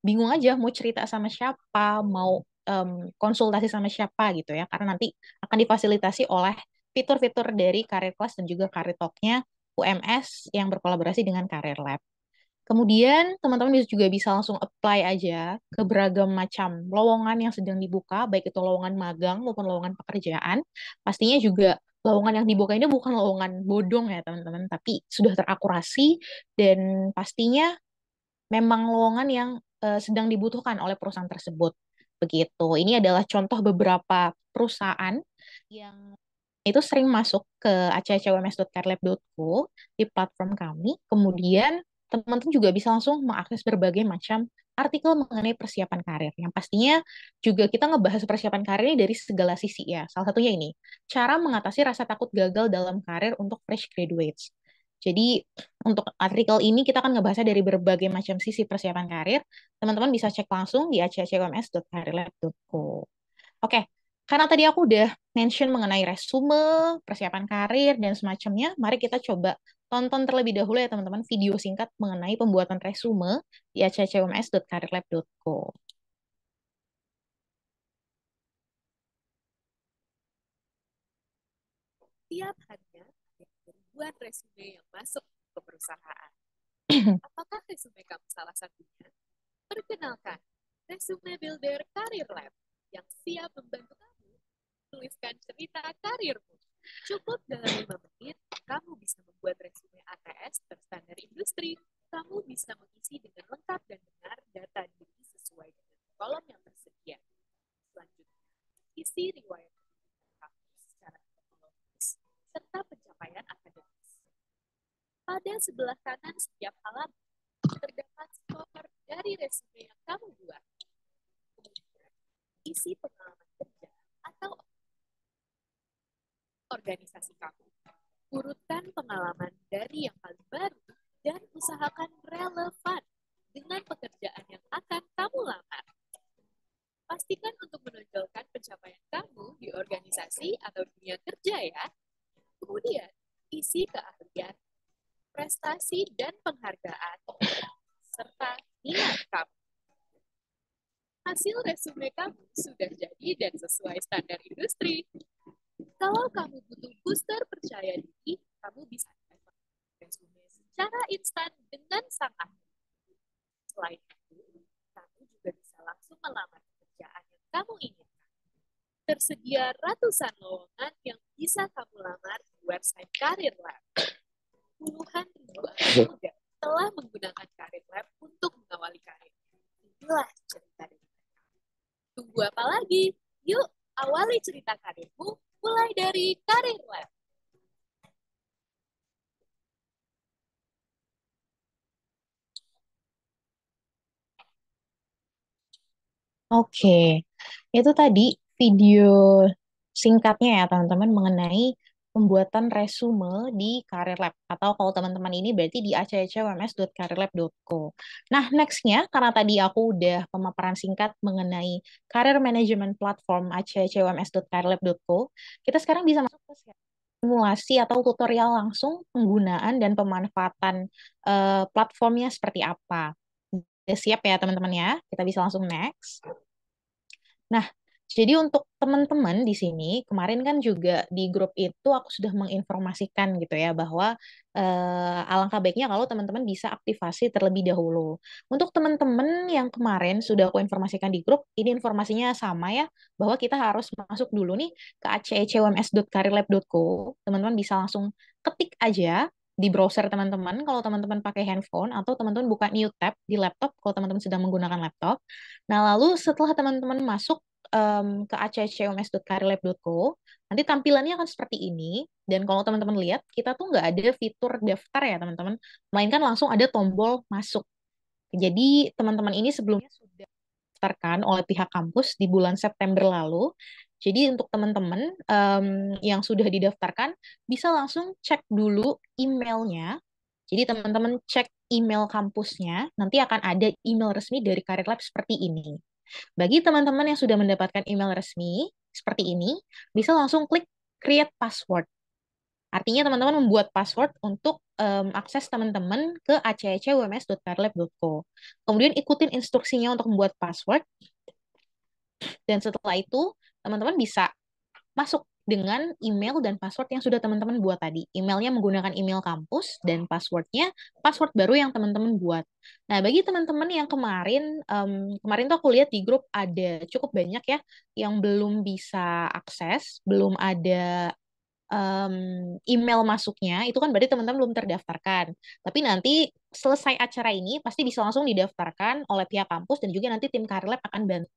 bingung aja mau cerita sama siapa, mau um, konsultasi sama siapa gitu ya. Karena nanti akan difasilitasi oleh fitur-fitur dari Karir kelas dan juga Karir talknya UMS yang berkolaborasi dengan Karir Lab. Kemudian teman-teman juga bisa langsung apply aja ke beragam macam lowongan yang sedang dibuka, baik itu lowongan magang maupun lowongan pekerjaan. Pastinya juga lowongan yang dibuka ini bukan lowongan bodong ya teman-teman, tapi sudah terakurasi dan pastinya memang lowongan yang uh, sedang dibutuhkan oleh perusahaan tersebut. Begitu. Ini adalah contoh beberapa perusahaan yang itu sering masuk ke acwms.carlab.co di platform kami. Kemudian teman-teman juga bisa langsung mengakses berbagai macam artikel mengenai persiapan karir yang pastinya juga kita ngebahas persiapan karir ini dari segala sisi ya. Salah satunya ini, cara mengatasi rasa takut gagal dalam karir untuk fresh graduates. Jadi untuk artikel ini kita akan ngebahasnya dari berbagai macam sisi persiapan karir. Teman-teman bisa cek langsung di accoms.careerlab.co. Oke, karena tadi aku udah mention mengenai resume, persiapan karir, dan semacamnya, mari kita coba Tonton terlebih dahulu ya teman-teman video singkat mengenai pembuatan resume di accums.careerlab.co. Setiap harinya buat resume yang masuk ke perusahaan. *clears throat* Apakah resume kamu salah satunya? Perkenalkan, Resume Builder Karir Lab yang siap membantu kamu tuliskan cerita karirmu. Cukup dalam 5 menit kamu bisa membuat resume ATS berstandar industri, kamu bisa mengisi dengan lengkap dan benar data diri sesuai dengan kolom yang tersedia. Selanjutnya, isi riwayat kamu secara kronologis serta pencapaian akademis. Pada sebelah kanan setiap halaman terdapat skor dari resume yang kamu buat. Kemudian, isi pengalaman kerja atau organisasi kamu urutkan pengalaman dari yang paling baru dan usahakan relevan dengan pekerjaan yang akan kamu lamar. Pastikan untuk menonjolkan pencapaian kamu di organisasi atau dunia kerja ya. Kemudian, isi keahlian, prestasi dan penghargaan, serta nilai kamu. Hasil resume kamu sudah jadi dan sesuai standar industri. Kalau kamu butuh booster percaya diri, kamu bisa resume secara instan dengan sangat Selain itu, kamu juga bisa langsung melamar pekerjaan yang kamu inginkan. Tersedia ratusan lowongan yang bisa kamu lamar di website Karir Lab. Puluhan ribu anak muda telah menggunakan Karir Lab untuk mengawali karir. Inilah cerita dari kita. Tunggu apa lagi? Yuk, awali cerita karirmu mulai dari Karir Lab. Oke, okay. itu tadi video singkatnya ya teman-teman mengenai pembuatan resume di Career Lab atau kalau teman-teman ini berarti di acacwms.careerlab.co. Nah, nextnya karena tadi aku udah pemaparan singkat mengenai Career Management Platform acacwms.careerlab.co, kita sekarang bisa masuk ke simulasi atau tutorial langsung penggunaan dan pemanfaatan uh, platformnya seperti apa. Udah siap ya teman-teman ya? Kita bisa langsung next. Nah, jadi untuk teman-teman di sini kemarin kan juga di grup itu aku sudah menginformasikan gitu ya bahwa eh, alangkah baiknya kalau teman-teman bisa aktivasi terlebih dahulu. Untuk teman-teman yang kemarin sudah aku informasikan di grup, ini informasinya sama ya bahwa kita harus masuk dulu nih ke acecwms.carilab.co. Teman-teman bisa langsung ketik aja di browser teman-teman kalau teman-teman pakai handphone atau teman-teman buka new tab di laptop kalau teman-teman sedang menggunakan laptop. Nah, lalu setelah teman-teman masuk um, ke accums.careerlab.co, nanti tampilannya akan seperti ini. Dan kalau teman-teman lihat, kita tuh nggak ada fitur daftar ya teman-teman, melainkan langsung ada tombol masuk. Jadi teman-teman ini sebelumnya sudah daftarkan oleh pihak kampus di bulan September lalu. Jadi untuk teman-teman um, yang sudah didaftarkan bisa langsung cek dulu emailnya. Jadi teman-teman cek email kampusnya, nanti akan ada email resmi dari Career Lab e seperti ini. Bagi teman-teman yang sudah mendapatkan email resmi seperti ini, bisa langsung klik create password. Artinya teman-teman membuat password untuk um, akses teman-teman ke acecwms.carlab.co. Kemudian ikutin instruksinya untuk membuat password. Dan setelah itu, teman-teman bisa masuk dengan email dan password yang sudah teman-teman buat tadi. Emailnya menggunakan email kampus dan passwordnya password baru yang teman-teman buat. Nah, bagi teman-teman yang kemarin, um, kemarin tuh aku lihat di grup ada cukup banyak ya yang belum bisa akses, belum ada um, email masuknya itu kan berarti teman-teman belum terdaftarkan. Tapi nanti selesai acara ini pasti bisa langsung didaftarkan oleh pihak kampus dan juga nanti tim Karlab akan bantu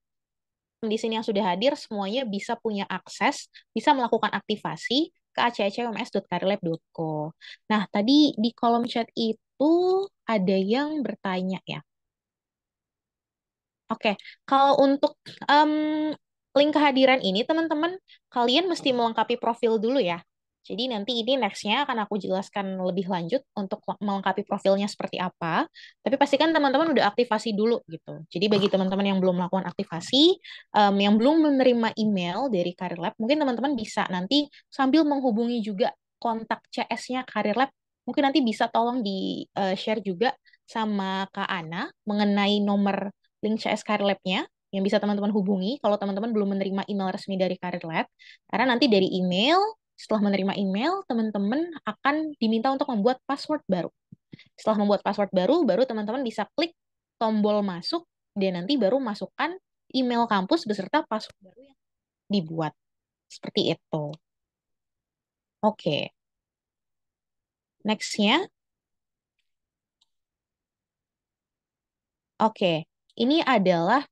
di sini yang sudah hadir semuanya bisa punya akses, bisa melakukan aktivasi ke accoms.karilab.co. Nah, tadi di kolom chat itu ada yang bertanya ya. Oke, kalau untuk um, link kehadiran ini, teman-teman, kalian mesti melengkapi profil dulu ya. Jadi nanti ini nextnya akan aku jelaskan lebih lanjut untuk melengkapi profilnya seperti apa. Tapi pastikan teman-teman udah aktivasi dulu gitu. Jadi bagi oh. teman-teman yang belum melakukan aktivasi, um, yang belum menerima email dari Career Lab, mungkin teman-teman bisa nanti sambil menghubungi juga kontak CS-nya Career Lab, mungkin nanti bisa tolong di e, share juga sama Kak Ana mengenai nomor link CS Career Lab-nya yang bisa teman-teman hubungi kalau teman-teman belum menerima email resmi dari Career Lab. Karena nanti dari email setelah menerima email, teman-teman akan diminta untuk membuat password baru. Setelah membuat password baru, baru teman-teman bisa klik tombol masuk dan nanti baru masukkan email kampus beserta password baru yang dibuat. Seperti itu. Oke. nextnya. Next-nya. Oke, ini adalah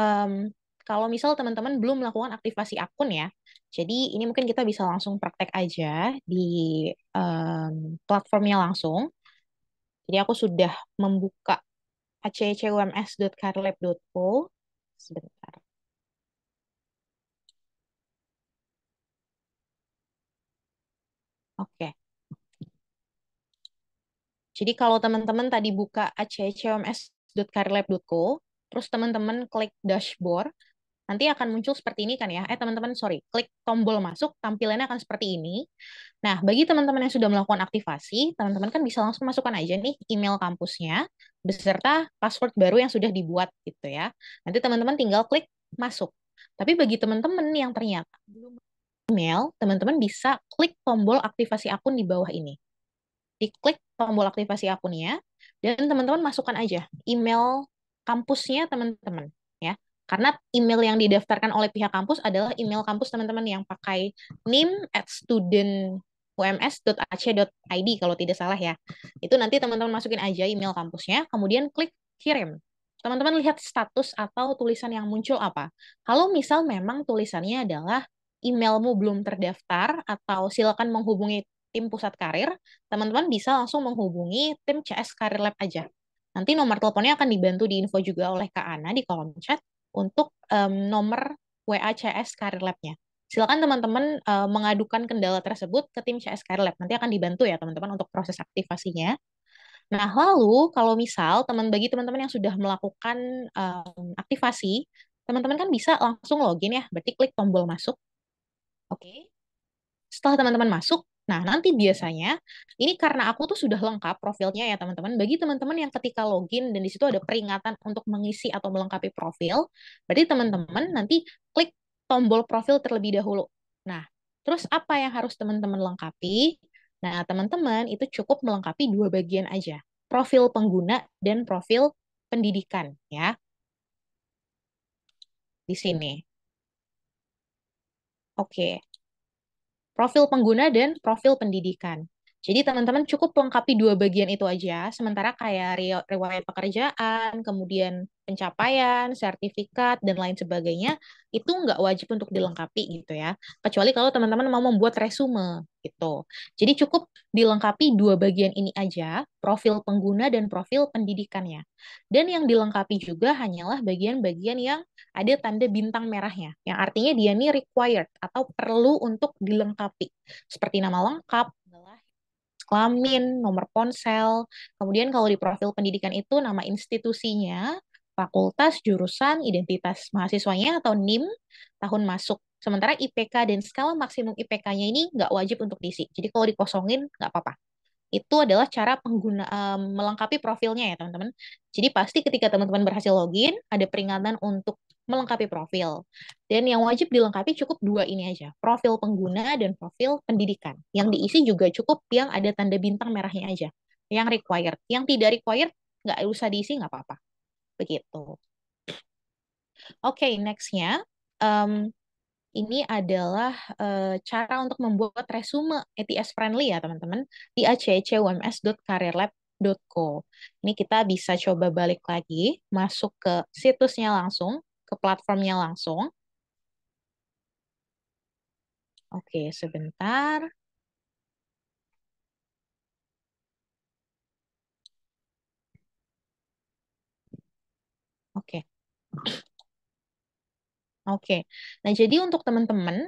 um, kalau misal teman-teman belum melakukan aktivasi akun ya, jadi ini mungkin kita bisa langsung praktek aja di um, platformnya langsung. Jadi aku sudah membuka accums.carlab.co sebentar. Oke. Jadi kalau teman-teman tadi buka accums.carlab.co, terus teman-teman klik dashboard, nanti akan muncul seperti ini kan ya. Eh teman-teman sorry, klik tombol masuk, tampilannya akan seperti ini. Nah, bagi teman-teman yang sudah melakukan aktivasi, teman-teman kan bisa langsung masukkan aja nih email kampusnya beserta password baru yang sudah dibuat gitu ya. Nanti teman-teman tinggal klik masuk. Tapi bagi teman-teman yang ternyata belum email, teman-teman bisa klik tombol aktivasi akun di bawah ini. Diklik tombol aktivasi akunnya, dan teman-teman masukkan aja email kampusnya teman-teman. Karena email yang didaftarkan oleh pihak kampus adalah email kampus teman-teman yang pakai nim at student ums.ac.id kalau tidak salah ya. Itu nanti teman-teman masukin aja email kampusnya, kemudian klik kirim. Teman-teman lihat status atau tulisan yang muncul apa. Kalau misal memang tulisannya adalah emailmu belum terdaftar atau silakan menghubungi tim pusat karir, teman-teman bisa langsung menghubungi tim CS Career Lab aja. Nanti nomor teleponnya akan dibantu di info juga oleh Kak Ana di kolom chat untuk um, nomor WA CS Career Lab-nya. Silakan teman-teman uh, mengadukan kendala tersebut ke tim CS Career Lab. Nanti akan dibantu ya teman-teman untuk proses aktivasinya. Nah, lalu kalau misal teman bagi teman-teman yang sudah melakukan um, aktivasi, teman-teman kan bisa langsung login ya, berarti klik tombol masuk. Oke. Okay. Setelah teman-teman masuk, Nah, nanti biasanya ini karena aku tuh sudah lengkap profilnya ya teman-teman. Bagi teman-teman yang ketika login dan di situ ada peringatan untuk mengisi atau melengkapi profil, berarti teman-teman nanti klik tombol profil terlebih dahulu. Nah, terus apa yang harus teman-teman lengkapi? Nah, teman-teman itu cukup melengkapi dua bagian aja, profil pengguna dan profil pendidikan ya. Di sini. Oke profil pengguna dan profil pendidikan. Jadi teman-teman cukup lengkapi dua bagian itu aja. Sementara kayak riwayat pekerjaan, kemudian pencapaian, sertifikat, dan lain sebagainya, itu nggak wajib untuk dilengkapi gitu ya. Kecuali kalau teman-teman mau membuat resume gitu. Jadi cukup dilengkapi dua bagian ini aja, profil pengguna dan profil pendidikannya. Dan yang dilengkapi juga hanyalah bagian-bagian yang ada tanda bintang merahnya, yang artinya dia ini required atau perlu untuk dilengkapi. Seperti nama lengkap, kelamin, nomor ponsel. Kemudian kalau di profil pendidikan itu nama institusinya, fakultas, jurusan, identitas mahasiswanya atau NIM, tahun masuk. Sementara IPK dan skala maksimum IPK-nya ini nggak wajib untuk diisi. Jadi kalau dikosongin nggak apa-apa itu adalah cara pengguna uh, melengkapi profilnya ya teman-teman. Jadi pasti ketika teman-teman berhasil login ada peringatan untuk melengkapi profil. Dan yang wajib dilengkapi cukup dua ini aja, profil pengguna dan profil pendidikan. Yang diisi juga cukup yang ada tanda bintang merahnya aja, yang required. Yang tidak required nggak usah diisi nggak apa-apa. Begitu. Oke, okay, nextnya um, ini adalah uh, cara untuk membuat resume ATS e friendly ya teman-teman di acecums.careerlab.co. Ini kita bisa coba balik lagi, masuk ke situsnya langsung, ke platformnya langsung. Oke, sebentar. Oke. Oke. Nah, jadi untuk teman-teman,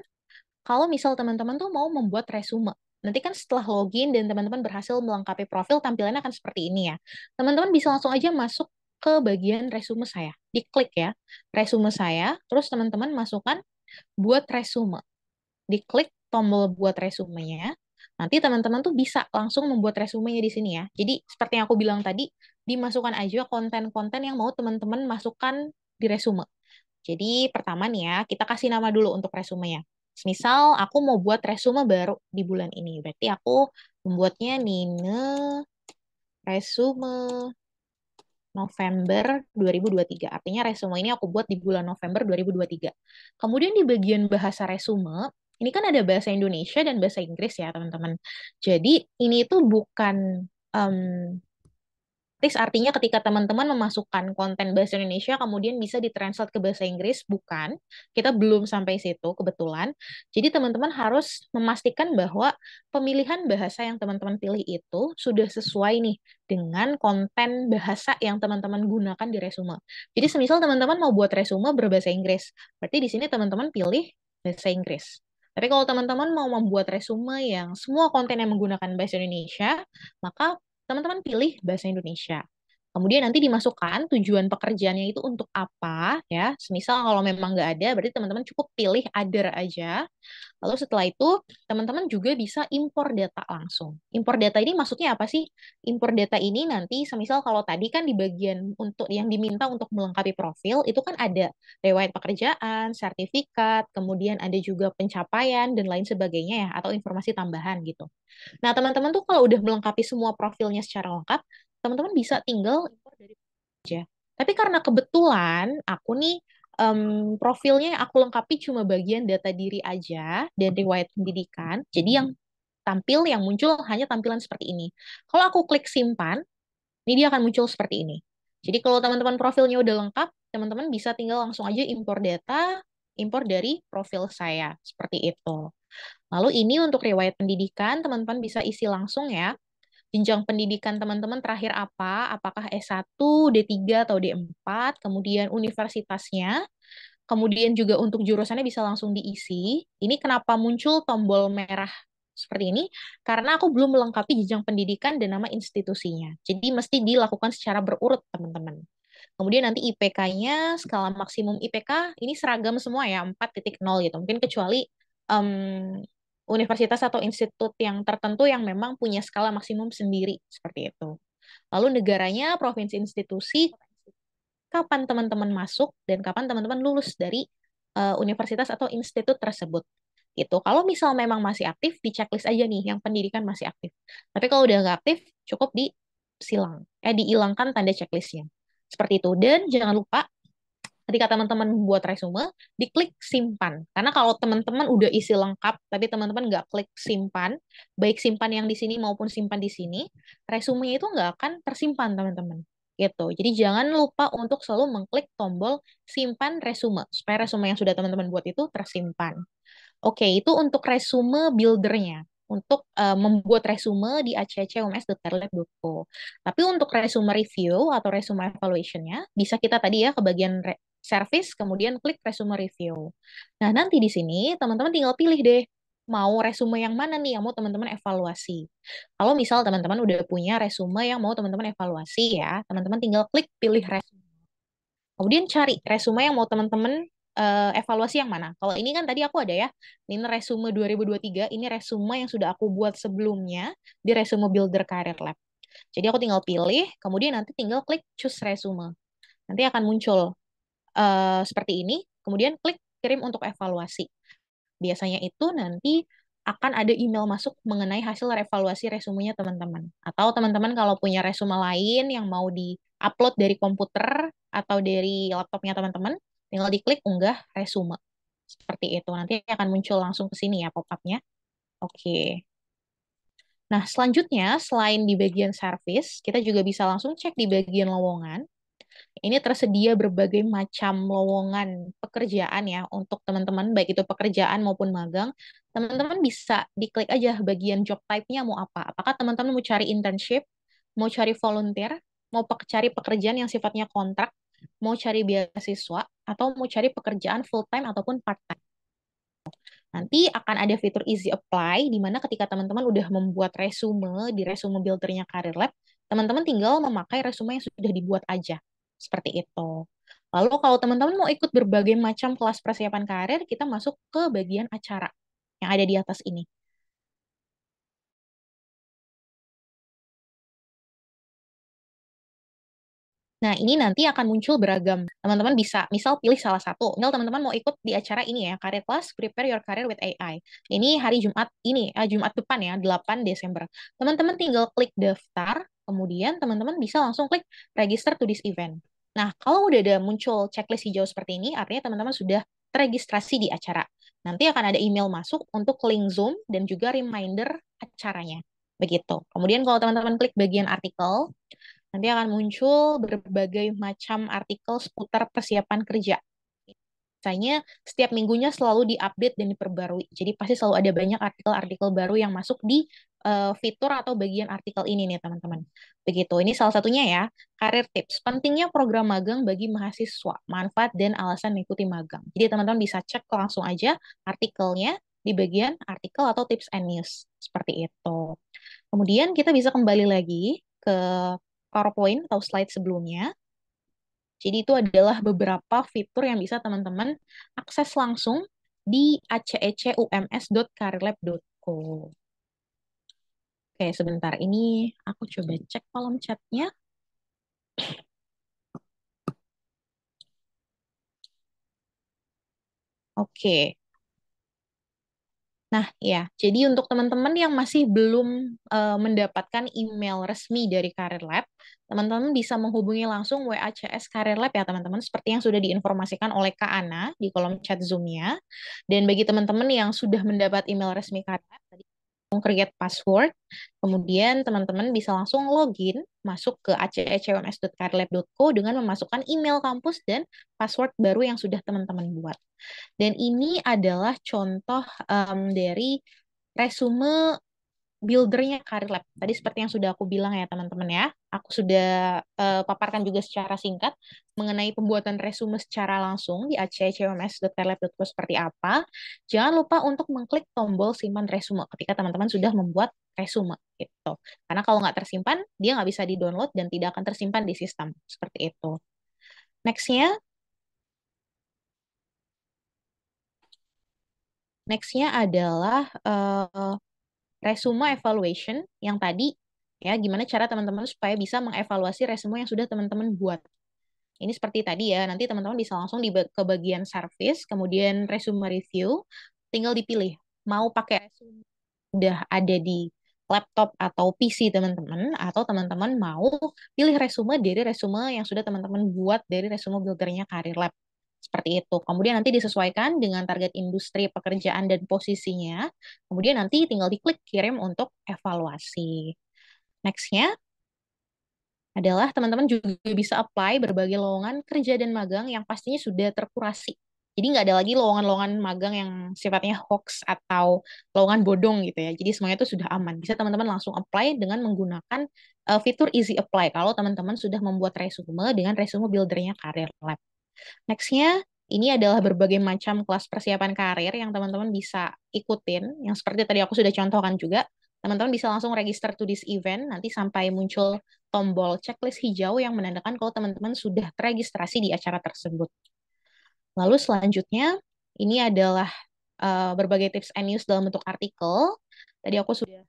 kalau misal teman-teman tuh mau membuat resume, nanti kan setelah login dan teman-teman berhasil melengkapi profil, tampilannya akan seperti ini ya. Teman-teman bisa langsung aja masuk ke bagian resume saya. Diklik ya, resume saya, terus teman-teman masukkan buat resume. Diklik tombol buat resumenya. Nanti teman-teman tuh bisa langsung membuat resumenya di sini ya. Jadi seperti yang aku bilang tadi, dimasukkan aja konten-konten yang mau teman-teman masukkan di resume. Jadi pertama nih ya, kita kasih nama dulu untuk resumenya. Misal aku mau buat resume baru di bulan ini. Berarti aku membuatnya Nina resume November 2023. Artinya resume ini aku buat di bulan November 2023. Kemudian di bagian bahasa resume, ini kan ada bahasa Indonesia dan bahasa Inggris ya teman-teman. Jadi ini itu bukan um, praktis artinya ketika teman-teman memasukkan konten bahasa Indonesia kemudian bisa ditranslate ke bahasa Inggris bukan kita belum sampai situ kebetulan jadi teman-teman harus memastikan bahwa pemilihan bahasa yang teman-teman pilih itu sudah sesuai nih dengan konten bahasa yang teman-teman gunakan di resume jadi semisal teman-teman mau buat resume berbahasa Inggris berarti di sini teman-teman pilih bahasa Inggris tapi kalau teman-teman mau membuat resume yang semua konten yang menggunakan bahasa Indonesia, maka teman-teman pilih bahasa Indonesia. Kemudian nanti dimasukkan tujuan pekerjaannya itu untuk apa ya. Semisal kalau memang nggak ada berarti teman-teman cukup pilih other aja. Lalu setelah itu teman-teman juga bisa impor data langsung. Impor data ini maksudnya apa sih? Impor data ini nanti semisal kalau tadi kan di bagian untuk yang diminta untuk melengkapi profil itu kan ada riwayat pekerjaan, sertifikat, kemudian ada juga pencapaian dan lain sebagainya ya atau informasi tambahan gitu. Nah, teman-teman tuh kalau udah melengkapi semua profilnya secara lengkap, teman-teman bisa tinggal impor dari aja. Tapi karena kebetulan aku nih um, profilnya aku lengkapi cuma bagian data diri aja dan riwayat pendidikan. Jadi yang tampil yang muncul hanya tampilan seperti ini. Kalau aku klik simpan, ini dia akan muncul seperti ini. Jadi kalau teman-teman profilnya udah lengkap, teman-teman bisa tinggal langsung aja impor data, impor dari profil saya, seperti itu. Lalu ini untuk riwayat pendidikan, teman-teman bisa isi langsung ya jenjang pendidikan teman-teman terakhir apa, apakah S1, D3, atau D4, kemudian universitasnya, kemudian juga untuk jurusannya bisa langsung diisi. Ini kenapa muncul tombol merah seperti ini karena aku belum melengkapi jenjang pendidikan dan nama institusinya. Jadi mesti dilakukan secara berurut, teman-teman. Kemudian nanti IPK-nya, skala maksimum IPK, ini seragam semua ya, 4.0 gitu. Mungkin kecuali um, universitas atau institut yang tertentu yang memang punya skala maksimum sendiri seperti itu. Lalu negaranya, provinsi, institusi, kapan teman-teman masuk dan kapan teman-teman lulus dari uh, universitas atau institut tersebut. Gitu. Kalau misal memang masih aktif, di checklist aja nih yang pendidikan masih aktif. Tapi kalau udah nggak aktif, cukup di silang, eh dihilangkan tanda checklistnya. Seperti itu. Dan jangan lupa ketika teman-teman membuat resume, diklik simpan. Karena kalau teman-teman udah isi lengkap, tapi teman-teman nggak klik simpan, baik simpan yang di sini maupun simpan di sini, resume itu nggak akan tersimpan, teman-teman. Gitu. Jadi jangan lupa untuk selalu mengklik tombol simpan resume, supaya resume yang sudah teman-teman buat itu tersimpan. Oke, itu untuk resume buildernya untuk uh, membuat resume di acc.ums.terlab.co. Tapi untuk resume review atau resume evaluation-nya, bisa kita tadi ya ke bagian service, kemudian klik resume review. Nah, nanti di sini teman-teman tinggal pilih deh mau resume yang mana nih yang mau teman-teman evaluasi. Kalau misal teman-teman udah punya resume yang mau teman-teman evaluasi ya, teman-teman tinggal klik pilih resume. Kemudian cari resume yang mau teman-teman uh, evaluasi yang mana. Kalau ini kan tadi aku ada ya, ini resume 2023, ini resume yang sudah aku buat sebelumnya di resume builder career lab. Jadi aku tinggal pilih, kemudian nanti tinggal klik choose resume. Nanti akan muncul uh, seperti ini, kemudian klik kirim untuk evaluasi. Biasanya itu nanti akan ada email masuk mengenai hasil revaluasi resumenya teman-teman. Atau teman-teman kalau punya resume lain yang mau di-upload dari komputer atau dari laptopnya teman-teman, tinggal diklik unggah resume. Seperti itu. Nanti akan muncul langsung ke sini ya pop-up-nya. Oke. Nah, selanjutnya selain di bagian service, kita juga bisa langsung cek di bagian lowongan ini tersedia berbagai macam lowongan pekerjaan ya untuk teman-teman baik itu pekerjaan maupun magang. Teman-teman bisa diklik aja bagian job type-nya mau apa. Apakah teman-teman mau cari internship, mau cari volunteer, mau cari pekerjaan yang sifatnya kontrak, mau cari beasiswa atau mau cari pekerjaan full time ataupun part time. Nanti akan ada fitur easy apply di mana ketika teman-teman udah membuat resume di resume buildernya Career Lab, teman-teman tinggal memakai resume yang sudah dibuat aja. Seperti itu. Lalu kalau teman-teman mau ikut berbagai macam kelas persiapan karir, kita masuk ke bagian acara yang ada di atas ini. Nah, ini nanti akan muncul beragam. Teman-teman bisa, misal pilih salah satu. Misal teman-teman mau ikut di acara ini ya, Career Class Prepare Your Career with AI. Ini hari Jumat ini, eh, Jumat depan ya, 8 Desember. Teman-teman tinggal klik daftar, Kemudian teman-teman bisa langsung klik register to this event. Nah, kalau udah ada muncul checklist hijau seperti ini, artinya teman-teman sudah teregistrasi di acara. Nanti akan ada email masuk untuk link Zoom dan juga reminder acaranya. Begitu. Kemudian kalau teman-teman klik bagian artikel, nanti akan muncul berbagai macam artikel seputar persiapan kerja misalnya setiap minggunya selalu diupdate dan diperbarui. Jadi pasti selalu ada banyak artikel-artikel baru yang masuk di uh, fitur atau bagian artikel ini nih teman-teman. Begitu. Ini salah satunya ya, karir tips. Pentingnya program magang bagi mahasiswa, manfaat dan alasan mengikuti magang. Jadi teman-teman bisa cek langsung aja artikelnya di bagian artikel atau tips and news seperti itu. Kemudian kita bisa kembali lagi ke PowerPoint atau slide sebelumnya. Jadi itu adalah beberapa fitur yang bisa teman-teman akses langsung di acecums.carirlab.co. Oke, sebentar. Ini aku coba cek kolom chatnya. Oke. Nah, ya. Jadi untuk teman-teman yang masih belum uh, mendapatkan email resmi dari Career Lab, teman-teman bisa menghubungi langsung WACS Career Lab ya, teman-teman, seperti yang sudah diinformasikan oleh Kak Ana di kolom chat Zoom-nya. Dan bagi teman-teman yang sudah mendapat email resmi Career Lab, tadi create password, kemudian teman-teman bisa langsung login masuk ke acecums.carlab.co dengan memasukkan email kampus dan password baru yang sudah teman-teman buat. Dan ini adalah contoh um, dari resume buildernya Karir Lab. Tadi seperti yang sudah aku bilang ya teman-teman ya, aku sudah uh, paparkan juga secara singkat mengenai pembuatan resume secara langsung di accoms.karirlab.co seperti apa. Jangan lupa untuk mengklik tombol simpan resume ketika teman-teman sudah membuat resume gitu. Karena kalau nggak tersimpan, dia nggak bisa di-download dan tidak akan tersimpan di sistem. Seperti itu. nextnya nextnya adalah uh, resume evaluation yang tadi ya gimana cara teman-teman supaya bisa mengevaluasi resume yang sudah teman-teman buat. Ini seperti tadi ya, nanti teman-teman bisa langsung di ke bagian service, kemudian resume review, tinggal dipilih mau pakai resume udah ada di laptop atau PC teman-teman atau teman-teman mau pilih resume dari resume yang sudah teman-teman buat dari resume buildernya Karir Lab. Seperti itu. Kemudian nanti disesuaikan dengan target industri pekerjaan dan posisinya. Kemudian nanti tinggal diklik kirim untuk evaluasi. Nextnya adalah teman-teman juga bisa apply berbagai lowongan kerja dan magang yang pastinya sudah terkurasi. Jadi nggak ada lagi lowongan-lowongan magang yang sifatnya hoax atau lowongan bodong gitu ya. Jadi semuanya itu sudah aman. Bisa teman-teman langsung apply dengan menggunakan eh, fitur easy apply kalau teman-teman sudah membuat resume dengan resume buildernya Career Lab. Nextnya ini adalah berbagai macam kelas persiapan karir yang teman-teman bisa ikutin. Yang seperti tadi aku sudah contohkan juga, teman-teman bisa langsung register to this event. Nanti sampai muncul tombol checklist hijau yang menandakan kalau teman-teman sudah terregistrasi di acara tersebut. Lalu selanjutnya, ini adalah uh, berbagai tips and news dalam bentuk artikel. Tadi aku sudah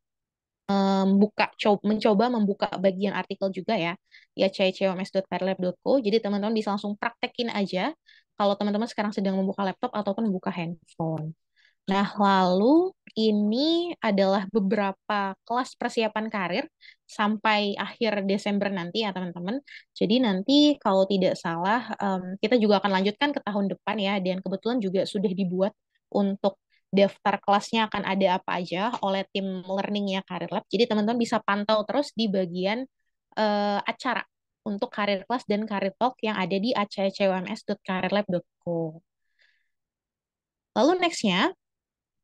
membuka coba mencoba membuka bagian artikel juga ya ya ccoms.perlab.co jadi teman-teman bisa langsung praktekin aja kalau teman-teman sekarang sedang membuka laptop ataupun membuka handphone. Nah, lalu ini adalah beberapa kelas persiapan karir sampai akhir Desember nanti ya teman-teman. Jadi nanti kalau tidak salah um, kita juga akan lanjutkan ke tahun depan ya dan kebetulan juga sudah dibuat untuk daftar kelasnya akan ada apa aja oleh tim learningnya Career Lab. Jadi teman-teman bisa pantau terus di bagian uh, acara untuk Karir Kelas dan Karir Talk yang ada di acecums.karirlab.co. Lalu nextnya,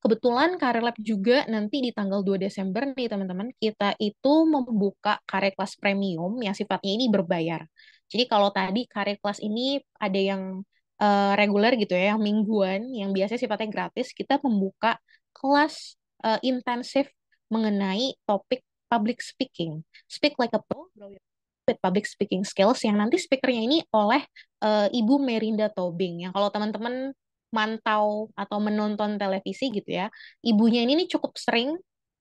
kebetulan Karir Lab juga nanti di tanggal 2 Desember nih teman-teman, kita itu membuka Karir Kelas Premium yang sifatnya ini berbayar. Jadi kalau tadi Karir Kelas ini ada yang uh, reguler gitu ya, yang mingguan, yang biasanya sifatnya gratis, kita membuka kelas uh, eh, intensif mengenai topik public speaking. Speak like a pro, with public speaking skills yang nanti speakernya ini oleh uh, Ibu Merinda Tobing. Yang kalau teman-teman mantau atau menonton televisi gitu ya, ibunya ini, ini cukup sering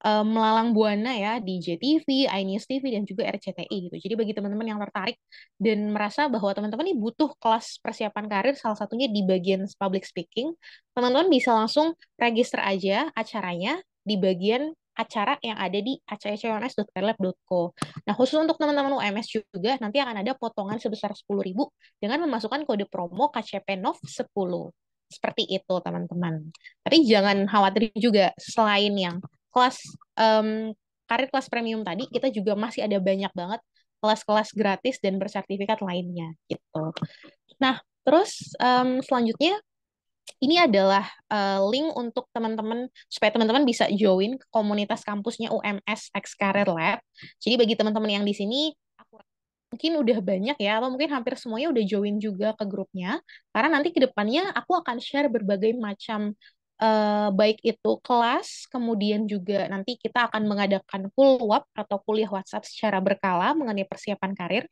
um, melalang buana ya di JTV, iNews TV dan juga RCTI gitu. Jadi bagi teman-teman yang tertarik dan merasa bahwa teman-teman ini butuh kelas persiapan karir salah satunya di bagian public speaking, teman-teman bisa langsung register aja acaranya di bagian acara yang ada di accoms.relab.co. Nah, khusus untuk teman-teman UMS juga, nanti akan ada potongan sebesar ribu dengan memasukkan kode promo KCP NOV 10 seperti itu teman-teman. Tapi jangan khawatir juga selain yang kelas um, karir kelas premium tadi kita juga masih ada banyak banget kelas-kelas gratis dan bersertifikat lainnya gitu. Nah, terus um, selanjutnya ini adalah uh, link untuk teman-teman supaya teman-teman bisa join ke komunitas kampusnya UMS X Career Lab. Jadi bagi teman-teman yang di sini mungkin udah banyak ya atau mungkin hampir semuanya udah join juga ke grupnya karena nanti kedepannya aku akan share berbagai macam uh, baik itu kelas, kemudian juga nanti kita akan mengadakan follow-up atau kuliah WhatsApp secara berkala mengenai persiapan karir.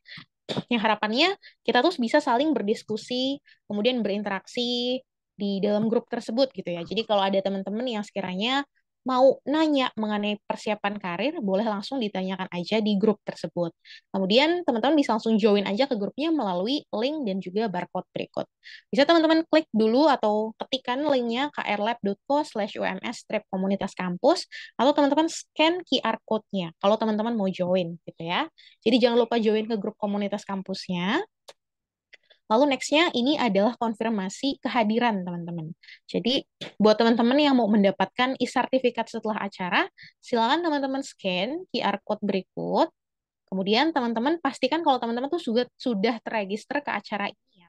Yang harapannya kita terus bisa saling berdiskusi, kemudian berinteraksi di dalam grup tersebut gitu ya. Jadi kalau ada teman-teman yang sekiranya mau nanya mengenai persiapan karir, boleh langsung ditanyakan aja di grup tersebut. Kemudian teman-teman bisa langsung join aja ke grupnya melalui link dan juga barcode berikut. Bisa teman-teman klik dulu atau ketikkan linknya krlab.co slash ums komunitas kampus, atau teman-teman scan QR code-nya kalau teman-teman mau join gitu ya. Jadi jangan lupa join ke grup komunitas kampusnya. Lalu nextnya ini adalah konfirmasi kehadiran teman-teman. Jadi buat teman-teman yang mau mendapatkan e-sertifikat setelah acara, silakan teman-teman scan QR code berikut. Kemudian teman-teman pastikan kalau teman-teman tuh sudah sudah terregister ke acara ini ya.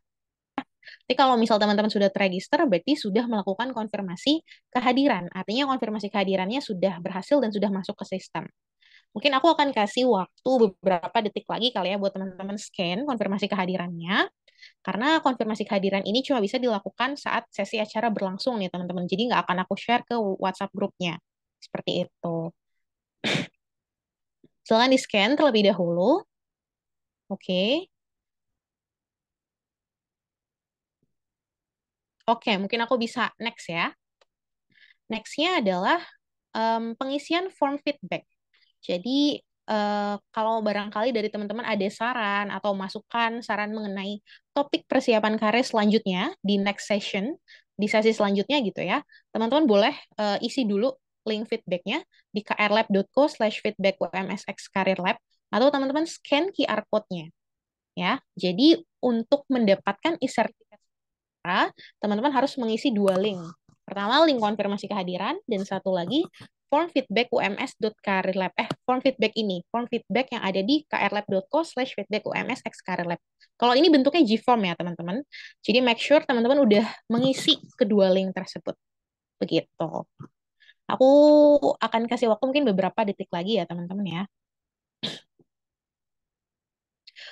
Tapi kalau misal teman-teman sudah terregister, berarti sudah melakukan konfirmasi kehadiran. Artinya konfirmasi kehadirannya sudah berhasil dan sudah masuk ke sistem. Mungkin aku akan kasih waktu beberapa detik lagi kali ya buat teman-teman scan konfirmasi kehadirannya. Karena konfirmasi kehadiran ini cuma bisa dilakukan saat sesi acara berlangsung nih teman-teman. Jadi nggak akan aku share ke WhatsApp grupnya. Seperti itu. Silahkan di-scan terlebih dahulu. Oke. Okay. Oke, okay, mungkin aku bisa next ya. Next-nya adalah um, pengisian form feedback. Jadi Uh, kalau barangkali dari teman-teman ada saran atau masukan saran mengenai topik persiapan karir selanjutnya di next session di sesi selanjutnya gitu ya teman-teman boleh uh, isi dulu link feedbacknya di krlab.co slash feedback wmsx Career Lab atau teman-teman scan QR code-nya ya jadi untuk mendapatkan e-sertifikat teman-teman harus mengisi dua link pertama link konfirmasi kehadiran dan satu lagi form feedback ums.karirlab eh form feedback ini form feedback yang ada di krlab.co slash feedback ums x karirlab kalau ini bentuknya G-form ya teman-teman jadi make sure teman-teman udah mengisi kedua link tersebut begitu aku akan kasih waktu mungkin beberapa detik lagi ya teman-teman ya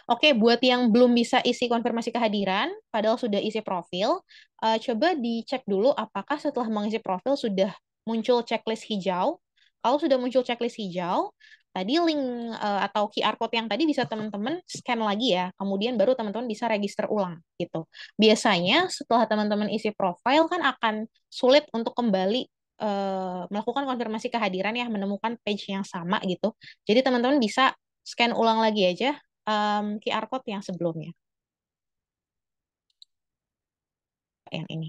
Oke, buat yang belum bisa isi konfirmasi kehadiran, padahal sudah isi profil, uh, coba dicek dulu apakah setelah mengisi profil sudah muncul checklist hijau. Kalau sudah muncul checklist hijau, tadi link uh, atau QR code yang tadi bisa teman-teman scan lagi ya. Kemudian baru teman-teman bisa register ulang gitu. Biasanya setelah teman-teman isi profile kan akan sulit untuk kembali eh, melakukan konfirmasi kehadiran ya menemukan page yang sama gitu. Jadi teman-teman bisa scan ulang lagi aja um, QR code yang sebelumnya. Yang ini.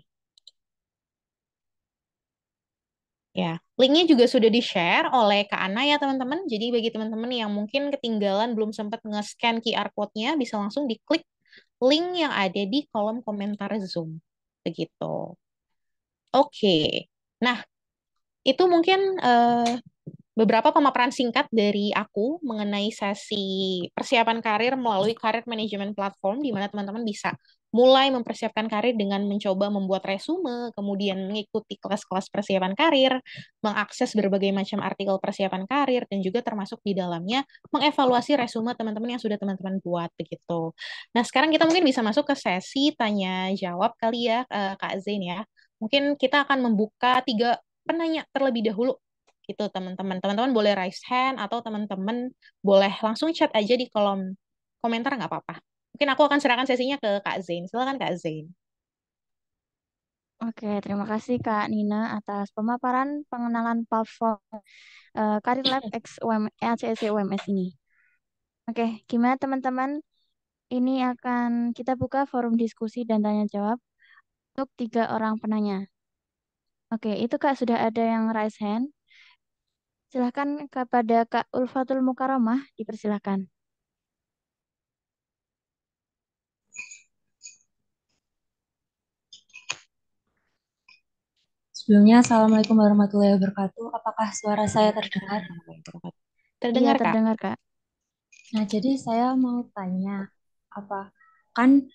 Ya, linknya juga sudah di-share oleh Kak Ana ya teman-teman. Jadi bagi teman-teman yang mungkin ketinggalan belum sempat nge-scan QR code-nya, bisa langsung diklik link yang ada di kolom komentar Zoom. Begitu. Oke, nah itu mungkin uh, beberapa pemaparan singkat dari aku mengenai sesi persiapan karir melalui karir manajemen platform, di mana teman-teman bisa mulai mempersiapkan karir dengan mencoba membuat resume, kemudian mengikuti kelas-kelas persiapan karir, mengakses berbagai macam artikel persiapan karir, dan juga termasuk di dalamnya mengevaluasi resume teman-teman yang sudah teman-teman buat begitu. Nah sekarang kita mungkin bisa masuk ke sesi tanya jawab kali ya eh, Kak Zain ya. Mungkin kita akan membuka tiga penanya terlebih dahulu gitu teman-teman. Teman-teman boleh raise hand atau teman-teman boleh langsung chat aja di kolom komentar nggak apa-apa. Mungkin aku akan serahkan sesinya ke Kak Zain. Silakan Kak Zain. Oke, terima kasih Kak Nina atas pemaparan pengenalan platform uh, eh, Karir Lab *clears throat* X UMS, eh, UMS ini. Oke, gimana teman-teman? Ini akan kita buka forum diskusi dan tanya jawab untuk tiga orang penanya. Oke, itu Kak sudah ada yang raise hand. Silahkan kepada Kak Ulfatul Mukaromah, dipersilahkan. Sebelumnya, Assalamualaikum warahmatullahi wabarakatuh. Apakah suara saya terdengar? Terdengar, ya, Kak. terdengar Kak. Nah, jadi saya mau tanya, apa kan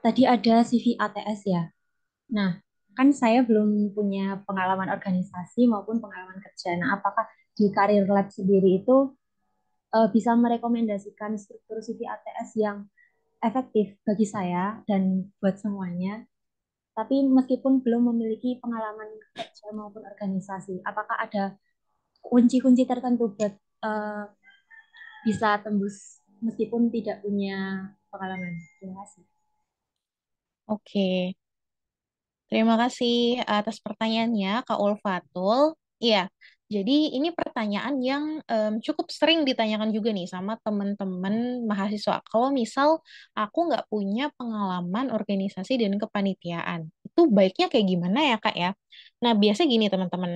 tadi ada CV ATS ya? Nah, kan saya belum punya pengalaman organisasi maupun pengalaman kerja. Nah, apakah di Karir Lab sendiri itu uh, bisa merekomendasikan struktur CV ATS yang efektif bagi saya dan buat semuanya? tapi meskipun belum memiliki pengalaman kerja maupun organisasi, apakah ada kunci-kunci tertentu buat uh, bisa tembus meskipun tidak punya pengalaman? Terima kasih. Oke, terima kasih atas pertanyaannya Kak Ulfatul. Iya, jadi ini pertanyaan yang um, cukup sering ditanyakan juga nih sama teman-teman mahasiswa. Kalau misal aku nggak punya pengalaman organisasi dan kepanitiaan, itu baiknya kayak gimana ya kak ya? Nah biasanya gini teman-teman,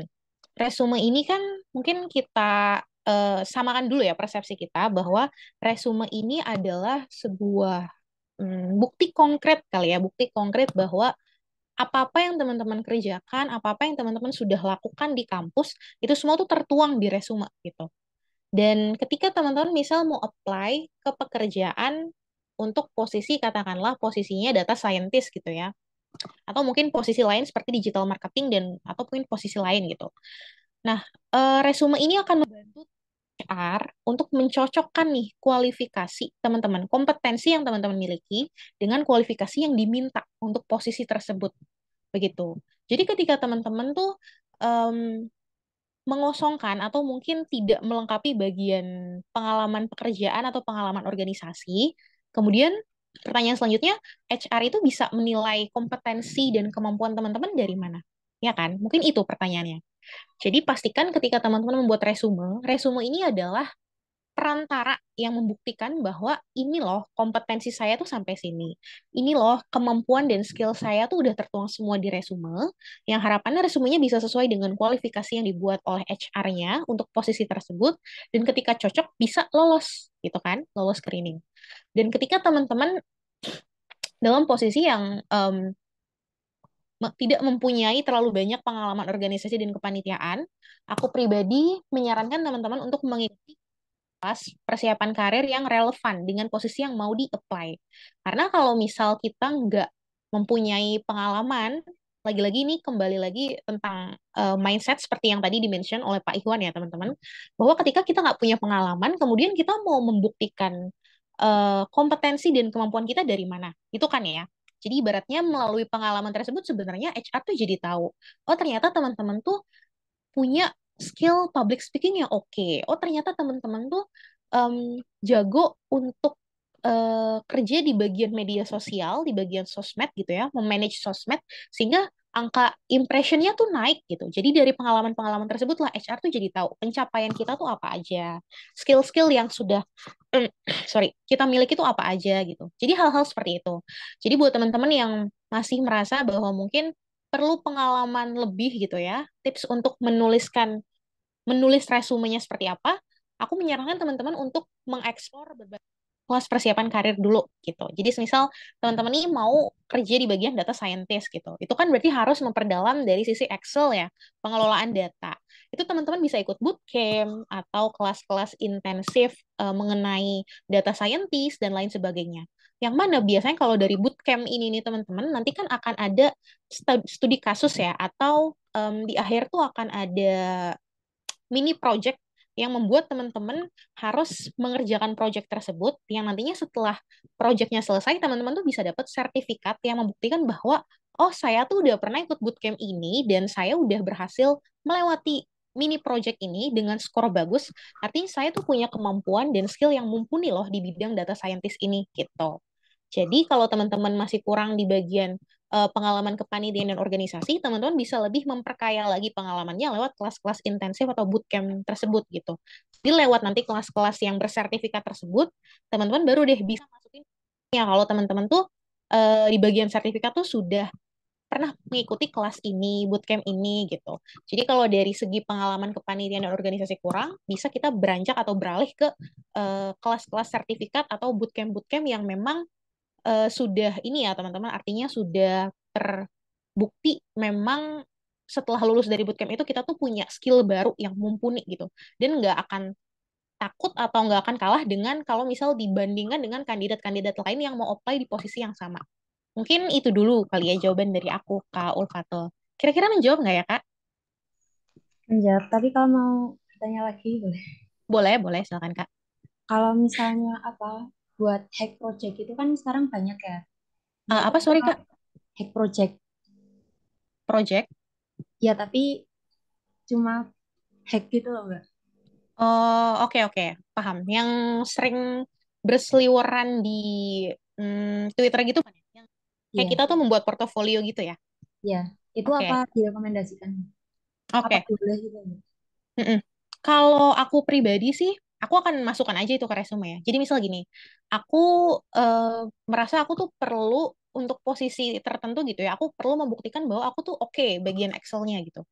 resume ini kan mungkin kita uh, samakan dulu ya persepsi kita bahwa resume ini adalah sebuah um, bukti konkret kali ya, bukti konkret bahwa apa-apa yang teman-teman kerjakan, apa-apa yang teman-teman sudah lakukan di kampus, itu semua tuh tertuang di resume gitu. Dan ketika teman-teman misal mau apply ke pekerjaan untuk posisi katakanlah posisinya data scientist gitu ya. Atau mungkin posisi lain seperti digital marketing dan atau mungkin posisi lain gitu. Nah, eh, resume ini akan membantu HR untuk mencocokkan nih kualifikasi teman-teman, kompetensi yang teman-teman miliki dengan kualifikasi yang diminta untuk posisi tersebut begitu. Jadi ketika teman-teman tuh um, mengosongkan atau mungkin tidak melengkapi bagian pengalaman pekerjaan atau pengalaman organisasi, kemudian pertanyaan selanjutnya HR itu bisa menilai kompetensi dan kemampuan teman-teman dari mana? Ya kan? Mungkin itu pertanyaannya. Jadi pastikan ketika teman-teman membuat resume, resume ini adalah perantara yang membuktikan bahwa ini loh kompetensi saya tuh sampai sini. Ini loh kemampuan dan skill saya tuh udah tertuang semua di resume yang harapannya resumenya bisa sesuai dengan kualifikasi yang dibuat oleh HR-nya untuk posisi tersebut dan ketika cocok bisa lolos gitu kan, lolos screening. Dan ketika teman-teman dalam posisi yang um, tidak mempunyai terlalu banyak pengalaman organisasi dan kepanitiaan, aku pribadi menyarankan teman-teman untuk mengikuti pas persiapan karir yang relevan dengan posisi yang mau di-apply. Karena kalau misal kita nggak mempunyai pengalaman, lagi-lagi ini kembali lagi tentang uh, mindset seperti yang tadi dimention oleh Pak Ikhwan ya teman-teman, bahwa ketika kita nggak punya pengalaman, kemudian kita mau membuktikan uh, kompetensi dan kemampuan kita dari mana, itu kan ya. Jadi ibaratnya melalui pengalaman tersebut sebenarnya HR tuh jadi tahu, oh ternyata teman-teman tuh punya skill public speaking yang oke. Okay. Oh ternyata teman-teman tuh um, jago untuk uh, kerja di bagian media sosial, di bagian sosmed gitu ya, memanage sosmed sehingga angka impressionnya tuh naik gitu. Jadi dari pengalaman-pengalaman tersebut lah HR tuh jadi tahu pencapaian kita tuh apa aja, skill-skill yang sudah *clears throat* sorry kita miliki tuh apa aja gitu. Jadi hal-hal seperti itu. Jadi buat teman-teman yang masih merasa bahwa mungkin perlu pengalaman lebih gitu ya, tips untuk menuliskan menulis resumenya seperti apa, aku menyarankan teman-teman untuk mengeksplor berbagai kelas persiapan karir dulu gitu. Jadi misal teman-teman ini mau kerja di bagian data scientist gitu. Itu kan berarti harus memperdalam dari sisi Excel ya, pengelolaan data. Itu teman-teman bisa ikut bootcamp atau kelas-kelas intensif uh, mengenai data scientist dan lain sebagainya. Yang mana biasanya kalau dari bootcamp ini nih teman-teman nanti kan akan ada studi kasus ya atau um, di akhir tuh akan ada mini project yang membuat teman-teman harus mengerjakan project tersebut yang nantinya setelah projectnya selesai teman-teman tuh bisa dapat sertifikat yang membuktikan bahwa oh saya tuh udah pernah ikut bootcamp ini dan saya udah berhasil melewati mini project ini dengan skor bagus artinya saya tuh punya kemampuan dan skill yang mumpuni loh di bidang data scientist ini gitu. Jadi kalau teman-teman masih kurang di bagian uh, pengalaman kepanitiaan dan organisasi, teman-teman bisa lebih memperkaya lagi pengalamannya lewat kelas-kelas intensif atau bootcamp tersebut gitu. Jadi lewat nanti kelas-kelas yang bersertifikat tersebut, teman-teman baru deh bisa masukin ya kalau teman-teman tuh uh, di bagian sertifikat tuh sudah pernah mengikuti kelas ini, bootcamp ini gitu. Jadi kalau dari segi pengalaman kepanitiaan dan organisasi kurang, bisa kita beranjak atau beralih ke eh, kelas-kelas uh, kelas -kelas sertifikat atau bootcamp-bootcamp yang memang uh, sudah ini ya teman-teman artinya sudah terbukti memang setelah lulus dari bootcamp itu kita tuh punya skill baru yang mumpuni gitu dan nggak akan takut atau nggak akan kalah dengan kalau misal dibandingkan dengan kandidat-kandidat lain yang mau apply di posisi yang sama. Mungkin itu dulu kali ya jawaban dari aku, Kak Ulfatul. Kira-kira menjawab nggak ya, Kak? Menjawab, tapi kalau mau tanya lagi boleh. Boleh, boleh, silakan Kak. Kalau misalnya apa buat hack project itu kan sekarang banyak ya. Uh, apa sorry nah, kak? Hack project. Project? Ya tapi cuma hack gitu loh kak. Oh oke okay, oke okay. paham. Yang sering berseliweran di mm, Twitter gitu kan? Yang kayak yeah. kita tuh membuat portofolio gitu ya? Iya. Yeah. Itu okay. apa direkomendasikan? Oke. Okay. gitu? Mm -mm. Kalau aku pribadi sih aku akan masukkan aja itu ke resume ya. Jadi misal gini, aku uh, merasa aku tuh perlu untuk posisi tertentu gitu ya, aku perlu membuktikan bahwa aku tuh oke okay bagian Excel-nya gitu.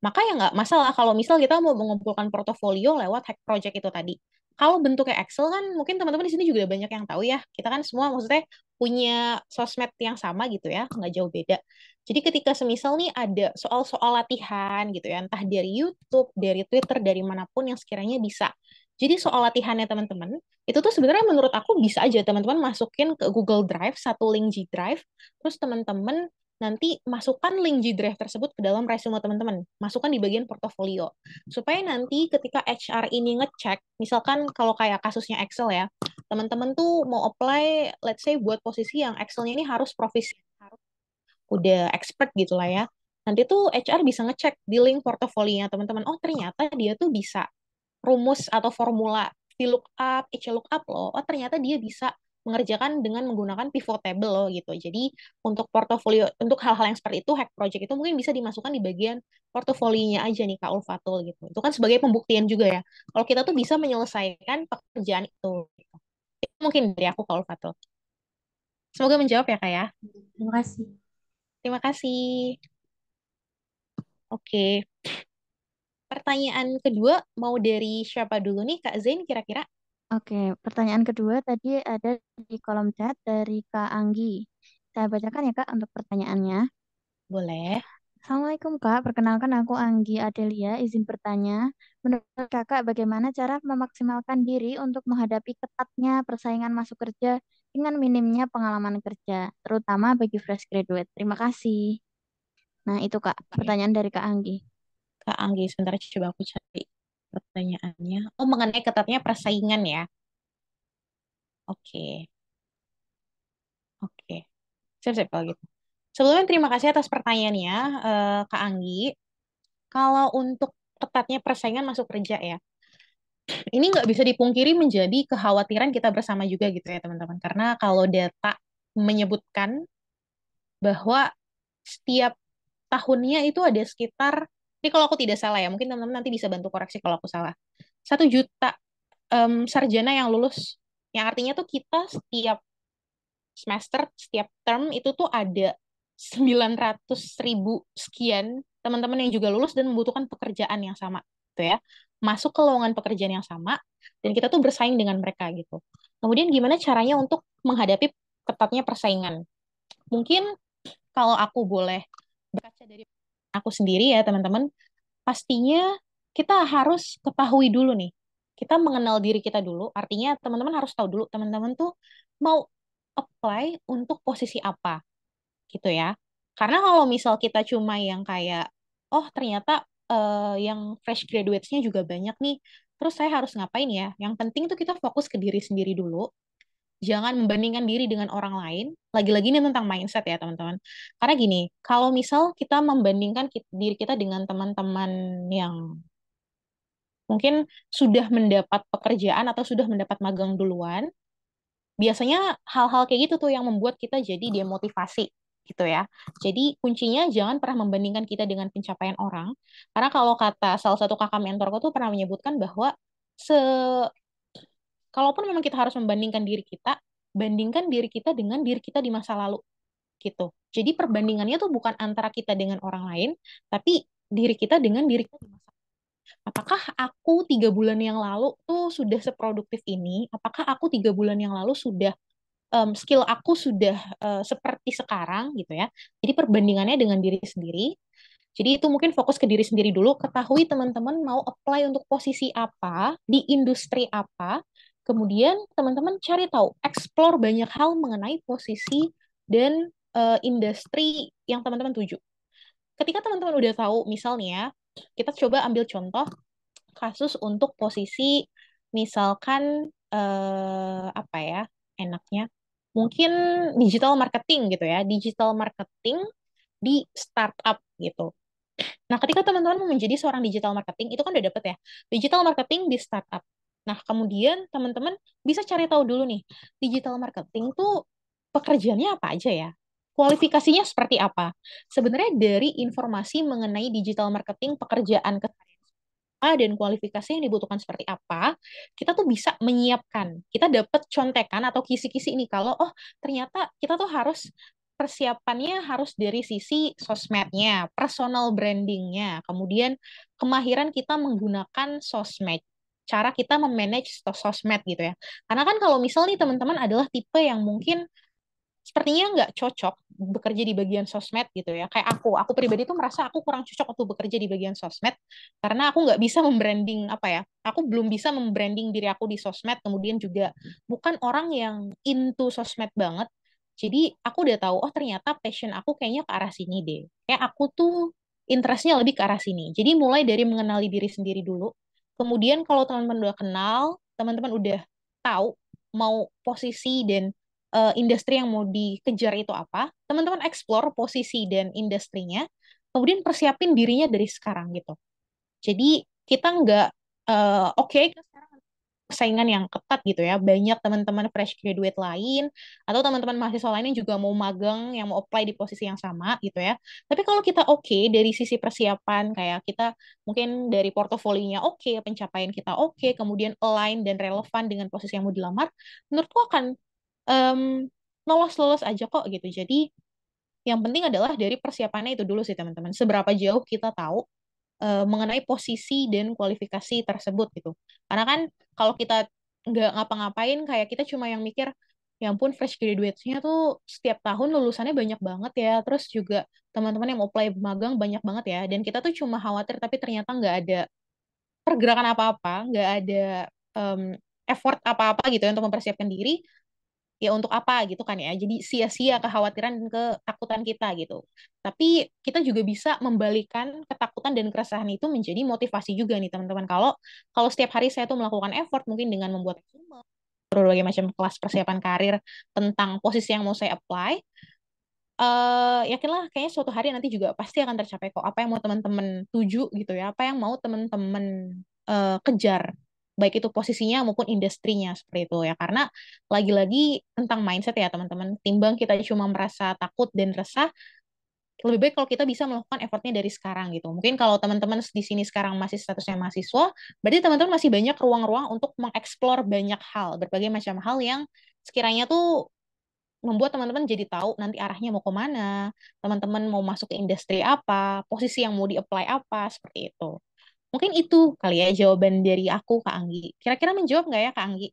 Maka ya nggak masalah kalau misal kita mau mengumpulkan portofolio lewat hack project itu tadi. Kalau bentuknya Excel kan mungkin teman-teman di sini juga banyak yang tahu ya. Kita kan semua maksudnya punya sosmed yang sama gitu ya, nggak jauh beda. Jadi ketika semisal nih ada soal-soal latihan gitu ya, entah dari YouTube, dari Twitter, dari manapun yang sekiranya bisa jadi soal latihannya teman-teman, itu tuh sebenarnya menurut aku bisa aja teman-teman masukin ke Google Drive, satu link G Drive, terus teman-teman nanti masukkan link G Drive tersebut ke dalam resume teman-teman. Masukkan di bagian portofolio. Supaya nanti ketika HR ini ngecek, misalkan kalau kayak kasusnya Excel ya, teman-teman tuh mau apply, let's say buat posisi yang Excel-nya ini harus profesi, harus udah expert gitu lah ya. Nanti tuh HR bisa ngecek di link portofolionya teman-teman, oh ternyata dia tuh bisa rumus atau formula si lookup, each up loh, oh ternyata dia bisa mengerjakan dengan menggunakan pivot table loh gitu. Jadi untuk portofolio untuk hal-hal yang seperti itu hack project itu mungkin bisa dimasukkan di bagian portofolinya aja nih Kak Ulfatul gitu. Itu kan sebagai pembuktian juga ya. Kalau kita tuh bisa menyelesaikan pekerjaan itu gitu. Itu mungkin dari aku Kak Ulfatul. Semoga menjawab ya Kak ya. Terima kasih. Terima kasih. Oke. Okay pertanyaan kedua mau dari siapa dulu nih Kak Zain kira-kira? Oke, pertanyaan kedua tadi ada di kolom chat dari Kak Anggi. Saya bacakan ya Kak untuk pertanyaannya. Boleh. Assalamualaikum Kak, perkenalkan aku Anggi Adelia, izin bertanya. Menurut Kakak bagaimana cara memaksimalkan diri untuk menghadapi ketatnya persaingan masuk kerja dengan minimnya pengalaman kerja, terutama bagi fresh graduate? Terima kasih. Nah itu Kak, pertanyaan dari Kak Anggi. Kak Anggi. Sebentar coba aku cari pertanyaannya. Oh, mengenai ketatnya persaingan ya. Oke. Oke. Siap-siap kalau gitu. Sebelumnya terima kasih atas pertanyaannya, uh, Kak Anggi. Kalau untuk ketatnya persaingan masuk kerja ya, ini nggak bisa dipungkiri menjadi kekhawatiran kita bersama juga gitu ya teman-teman. Karena kalau data menyebutkan bahwa setiap tahunnya itu ada sekitar ini kalau aku tidak salah ya mungkin teman-teman nanti bisa bantu koreksi kalau aku salah satu juta um, sarjana yang lulus yang artinya tuh kita setiap semester setiap term itu tuh ada 900 ribu sekian teman-teman yang juga lulus dan membutuhkan pekerjaan yang sama gitu ya masuk ke lowongan pekerjaan yang sama dan kita tuh bersaing dengan mereka gitu kemudian gimana caranya untuk menghadapi ketatnya persaingan mungkin kalau aku boleh berkaca dari aku sendiri ya teman-teman, pastinya kita harus ketahui dulu nih. Kita mengenal diri kita dulu, artinya teman-teman harus tahu dulu teman-teman tuh mau apply untuk posisi apa. Gitu ya. Karena kalau misal kita cuma yang kayak oh ternyata uh, yang fresh graduates-nya juga banyak nih. Terus saya harus ngapain ya? Yang penting tuh kita fokus ke diri sendiri dulu jangan membandingkan diri dengan orang lain. Lagi-lagi ini tentang mindset ya, teman-teman. Karena gini, kalau misal kita membandingkan diri kita dengan teman-teman yang mungkin sudah mendapat pekerjaan atau sudah mendapat magang duluan, biasanya hal-hal kayak gitu tuh yang membuat kita jadi demotivasi gitu ya. Jadi kuncinya jangan pernah membandingkan kita dengan pencapaian orang. Karena kalau kata salah satu kakak mentorku tuh pernah menyebutkan bahwa se kalaupun memang kita harus membandingkan diri kita, bandingkan diri kita dengan diri kita di masa lalu gitu. Jadi perbandingannya tuh bukan antara kita dengan orang lain, tapi diri kita dengan diri kita di masa lalu. Apakah aku tiga bulan yang lalu tuh sudah seproduktif ini? Apakah aku tiga bulan yang lalu sudah um, skill aku sudah uh, seperti sekarang gitu ya? Jadi perbandingannya dengan diri sendiri. Jadi itu mungkin fokus ke diri sendiri dulu. Ketahui teman-teman mau apply untuk posisi apa di industri apa Kemudian teman-teman cari tahu, explore banyak hal mengenai posisi dan uh, industri yang teman-teman tuju. Ketika teman-teman udah tahu, misalnya kita coba ambil contoh kasus untuk posisi misalkan uh, apa ya enaknya mungkin digital marketing gitu ya, digital marketing di startup gitu. Nah, ketika teman-teman menjadi seorang digital marketing, itu kan udah dapet ya, digital marketing di startup. Nah, kemudian teman-teman bisa cari tahu dulu nih, digital marketing tuh pekerjaannya apa aja ya? Kualifikasinya seperti apa? Sebenarnya dari informasi mengenai digital marketing pekerjaan ke dan kualifikasi yang dibutuhkan seperti apa, kita tuh bisa menyiapkan. Kita dapat contekan atau kisi-kisi ini kalau oh ternyata kita tuh harus persiapannya harus dari sisi sosmednya, personal brandingnya, kemudian kemahiran kita menggunakan sosmed, cara kita memanage sos sosmed gitu ya. Karena kan kalau misalnya nih teman-teman adalah tipe yang mungkin sepertinya nggak cocok bekerja di bagian sosmed gitu ya. Kayak aku, aku pribadi tuh merasa aku kurang cocok untuk bekerja di bagian sosmed karena aku nggak bisa membranding apa ya. Aku belum bisa membranding diri aku di sosmed. Kemudian juga bukan orang yang into sosmed banget. Jadi aku udah tahu, oh ternyata passion aku kayaknya ke arah sini deh. Kayak aku tuh interestnya lebih ke arah sini. Jadi mulai dari mengenali diri sendiri dulu, Kemudian kalau teman-teman udah kenal, teman-teman udah tahu mau posisi dan uh, industri yang mau dikejar itu apa, teman-teman explore posisi dan industrinya, kemudian persiapin dirinya dari sekarang gitu. Jadi kita nggak uh, oke okay, sekarang persaingan yang ketat gitu ya. Banyak teman-teman fresh graduate lain atau teman-teman mahasiswa lain yang juga mau magang, yang mau apply di posisi yang sama gitu ya. Tapi kalau kita oke okay, dari sisi persiapan kayak kita mungkin dari portofolinya oke, okay, pencapaian kita oke, okay, kemudian align dan relevan dengan posisi yang mau dilamar, menurutku akan um, lolos-lolos aja kok gitu. Jadi yang penting adalah dari persiapannya itu dulu sih teman-teman. Seberapa jauh kita tahu uh, mengenai posisi dan kualifikasi tersebut gitu. Karena kan kalau kita nggak ngapa-ngapain kayak kita cuma yang mikir ya ampun fresh graduate nya tuh setiap tahun lulusannya banyak banget ya terus juga teman-teman yang mau play magang banyak banget ya dan kita tuh cuma khawatir tapi ternyata nggak ada pergerakan apa-apa nggak ada um, effort apa-apa gitu ya, untuk mempersiapkan diri ya untuk apa gitu kan ya. Jadi sia-sia kekhawatiran dan ketakutan kita gitu. Tapi kita juga bisa membalikan ketakutan dan keresahan itu menjadi motivasi juga nih teman-teman. Kalau kalau setiap hari saya tuh melakukan effort mungkin dengan membuat berbagai macam kelas persiapan karir tentang posisi yang mau saya apply, uh, yakinlah kayaknya suatu hari nanti juga pasti akan tercapai kok apa yang mau teman-teman tuju gitu ya apa yang mau teman-teman uh, kejar baik itu posisinya maupun industrinya seperti itu ya karena lagi-lagi tentang mindset ya teman-teman timbang kita cuma merasa takut dan resah lebih baik kalau kita bisa melakukan effortnya dari sekarang gitu mungkin kalau teman-teman di sini sekarang masih statusnya mahasiswa berarti teman-teman masih banyak ruang-ruang untuk mengeksplor banyak hal berbagai macam hal yang sekiranya tuh membuat teman-teman jadi tahu nanti arahnya mau ke mana teman-teman mau masuk ke industri apa posisi yang mau di apply apa seperti itu Mungkin itu kali ya jawaban dari aku, Kak Anggi. Kira-kira menjawab nggak ya, Kak Anggi?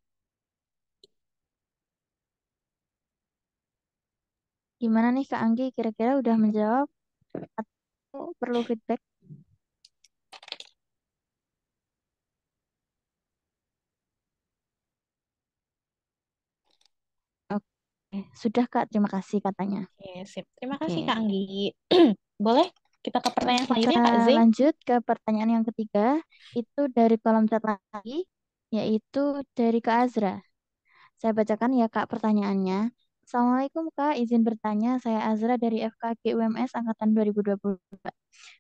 Gimana nih, Kak Anggi? Kira-kira udah menjawab atau perlu feedback? sudah Kak, terima kasih katanya. Oke, sip. Terima kasih Oke. Kak Anggi. *clears throat* Boleh kita ke pertanyaan selanjutnya Kak Zing. Lanjut ke pertanyaan yang ketiga, itu dari kolom chat lagi, yaitu dari Kak Azra. Saya bacakan ya Kak pertanyaannya. Assalamualaikum Kak, izin bertanya, saya Azra dari FKG UMS Angkatan 2022.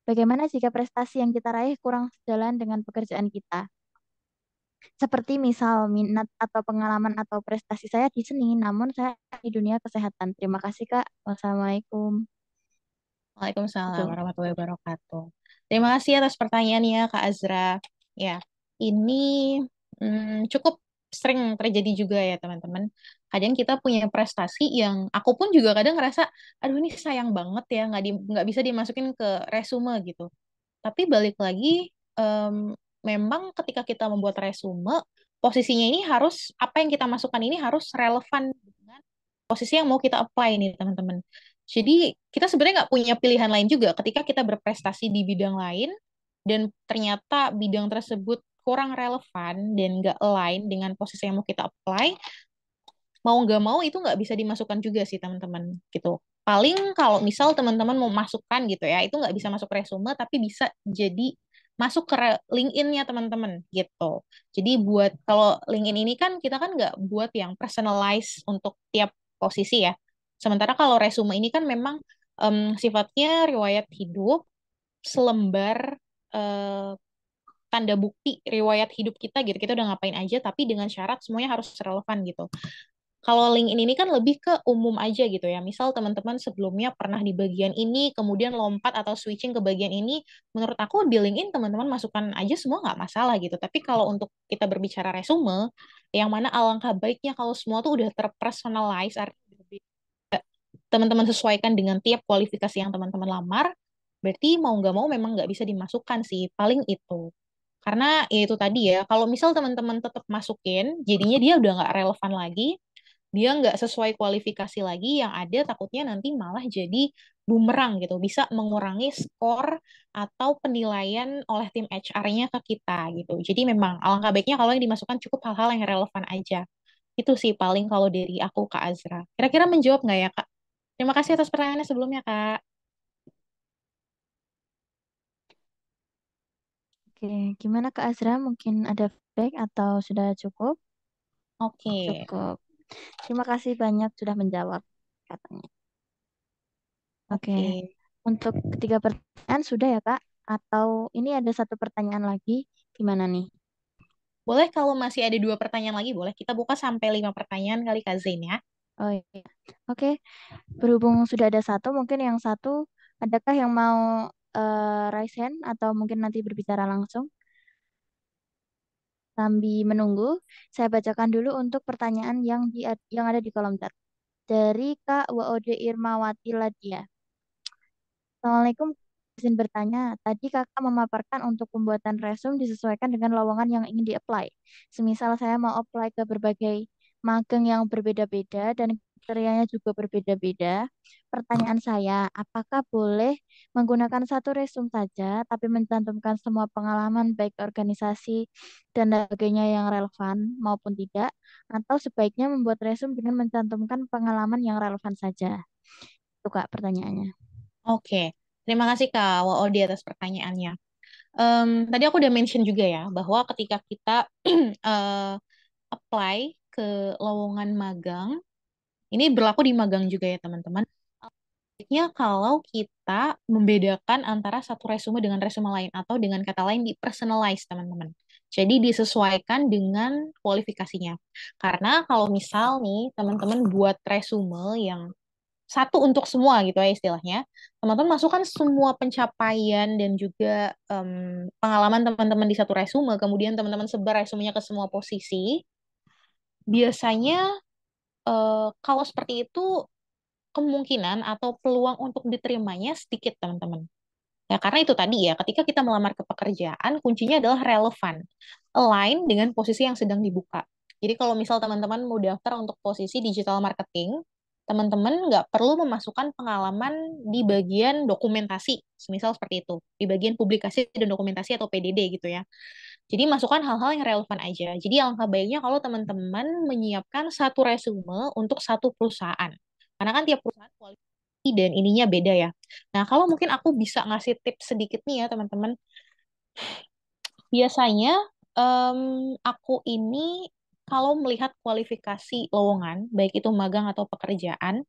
Bagaimana jika prestasi yang kita raih kurang sejalan dengan pekerjaan kita? Seperti misal minat atau pengalaman atau prestasi saya di seni, namun saya di dunia kesehatan. Terima kasih Kak. Wassalamualaikum. Waalaikumsalam warahmatullahi wabarakatuh. Terima kasih atas pertanyaannya Kak Azra. Ya, ini hmm, cukup sering terjadi juga ya teman-teman. Kadang kita punya prestasi yang aku pun juga kadang ngerasa, aduh ini sayang banget ya nggak di nggak bisa dimasukin ke resume gitu. Tapi balik lagi, um, memang ketika kita membuat resume, posisinya ini harus apa yang kita masukkan ini harus relevan dengan posisi yang mau kita apply nih teman-teman. Jadi kita sebenarnya nggak punya pilihan lain juga ketika kita berprestasi di bidang lain dan ternyata bidang tersebut kurang relevan dan nggak align dengan posisi yang mau kita apply, mau nggak mau itu nggak bisa dimasukkan juga sih teman-teman gitu. Paling kalau misal teman-teman mau masukkan gitu ya, itu nggak bisa masuk resume tapi bisa jadi masuk ke LinkedIn-nya teman-teman gitu. Jadi buat kalau LinkedIn ini kan kita kan nggak buat yang personalized untuk tiap posisi ya. Sementara kalau resume ini kan memang um, sifatnya riwayat hidup, selembar uh, tanda bukti riwayat hidup kita gitu. Kita udah ngapain aja tapi dengan syarat semuanya harus relevan gitu. Kalau LinkedIn ini kan lebih ke umum aja gitu ya. Misal teman-teman sebelumnya pernah di bagian ini, kemudian lompat atau switching ke bagian ini, menurut aku di LinkedIn teman-teman masukkan aja semua nggak masalah gitu. Tapi kalau untuk kita berbicara resume, yang mana alangkah baiknya kalau semua tuh udah terpersonalize, teman-teman sesuaikan dengan tiap kualifikasi yang teman-teman lamar, berarti mau nggak mau memang nggak bisa dimasukkan sih, paling itu. Karena ya itu tadi ya, kalau misal teman-teman tetap masukin, jadinya dia udah nggak relevan lagi, dia nggak sesuai kualifikasi lagi, yang ada takutnya nanti malah jadi bumerang gitu, bisa mengurangi skor atau penilaian oleh tim HR-nya ke kita gitu. Jadi memang alangkah baiknya kalau yang dimasukkan cukup hal-hal yang relevan aja. Itu sih paling kalau dari aku Kak Azra. Kira-kira menjawab nggak ya Kak? Terima kasih atas pertanyaannya sebelumnya, Kak. Oke, gimana Kak Azra? Mungkin ada feedback atau sudah cukup? Oke. Cukup. Terima kasih banyak sudah menjawab katanya. Oke. Oke. Untuk ketiga pertanyaan sudah ya, Kak? Atau ini ada satu pertanyaan lagi, gimana nih? Boleh kalau masih ada dua pertanyaan lagi, boleh kita buka sampai lima pertanyaan kali Kak Zain ya. Oh iya. Oke, berhubung sudah ada satu, mungkin yang satu, adakah yang mau uh, raise hand atau mungkin nanti berbicara langsung? Sambil menunggu, saya bacakan dulu untuk pertanyaan yang di, yang ada di kolom chat. Dari Kak WOD Irmawati Ladia. Assalamualaikum, izin bertanya. Tadi kakak memaparkan untuk pembuatan resume disesuaikan dengan lowongan yang ingin di-apply. Semisal saya mau apply ke berbagai magang yang berbeda-beda dan kriterianya juga berbeda-beda. Pertanyaan saya, apakah boleh menggunakan satu resume saja tapi mencantumkan semua pengalaman baik organisasi dan sebagainya yang relevan maupun tidak atau sebaiknya membuat resume dengan mencantumkan pengalaman yang relevan saja? Itu Kak pertanyaannya. Oke, terima kasih Kak Wao atas pertanyaannya. Um, tadi aku udah mention juga ya bahwa ketika kita uh, *clears throat* apply ke lowongan magang. Ini berlaku di magang juga ya teman-teman. Artinya kalau kita membedakan antara satu resume dengan resume lain atau dengan kata lain di personalize teman-teman. Jadi disesuaikan dengan kualifikasinya. Karena kalau misal nih teman-teman buat resume yang satu untuk semua gitu ya istilahnya. Teman-teman masukkan semua pencapaian dan juga um, pengalaman teman-teman di satu resume, kemudian teman-teman sebar resumenya ke semua posisi biasanya uh, kalau seperti itu kemungkinan atau peluang untuk diterimanya sedikit teman-teman. Ya, karena itu tadi ya, ketika kita melamar ke pekerjaan, kuncinya adalah relevan, align dengan posisi yang sedang dibuka. Jadi kalau misal teman-teman mau daftar untuk posisi digital marketing, teman-teman nggak perlu memasukkan pengalaman di bagian dokumentasi, misal seperti itu, di bagian publikasi dan dokumentasi atau PDD gitu ya. Jadi masukkan hal-hal yang relevan aja. Jadi alangkah baiknya kalau teman-teman menyiapkan satu resume untuk satu perusahaan. Karena kan tiap perusahaan kualifikasi dan ininya beda ya. Nah, kalau mungkin aku bisa ngasih tips sedikit nih ya, teman-teman. Biasanya um, aku ini kalau melihat kualifikasi lowongan, baik itu magang atau pekerjaan,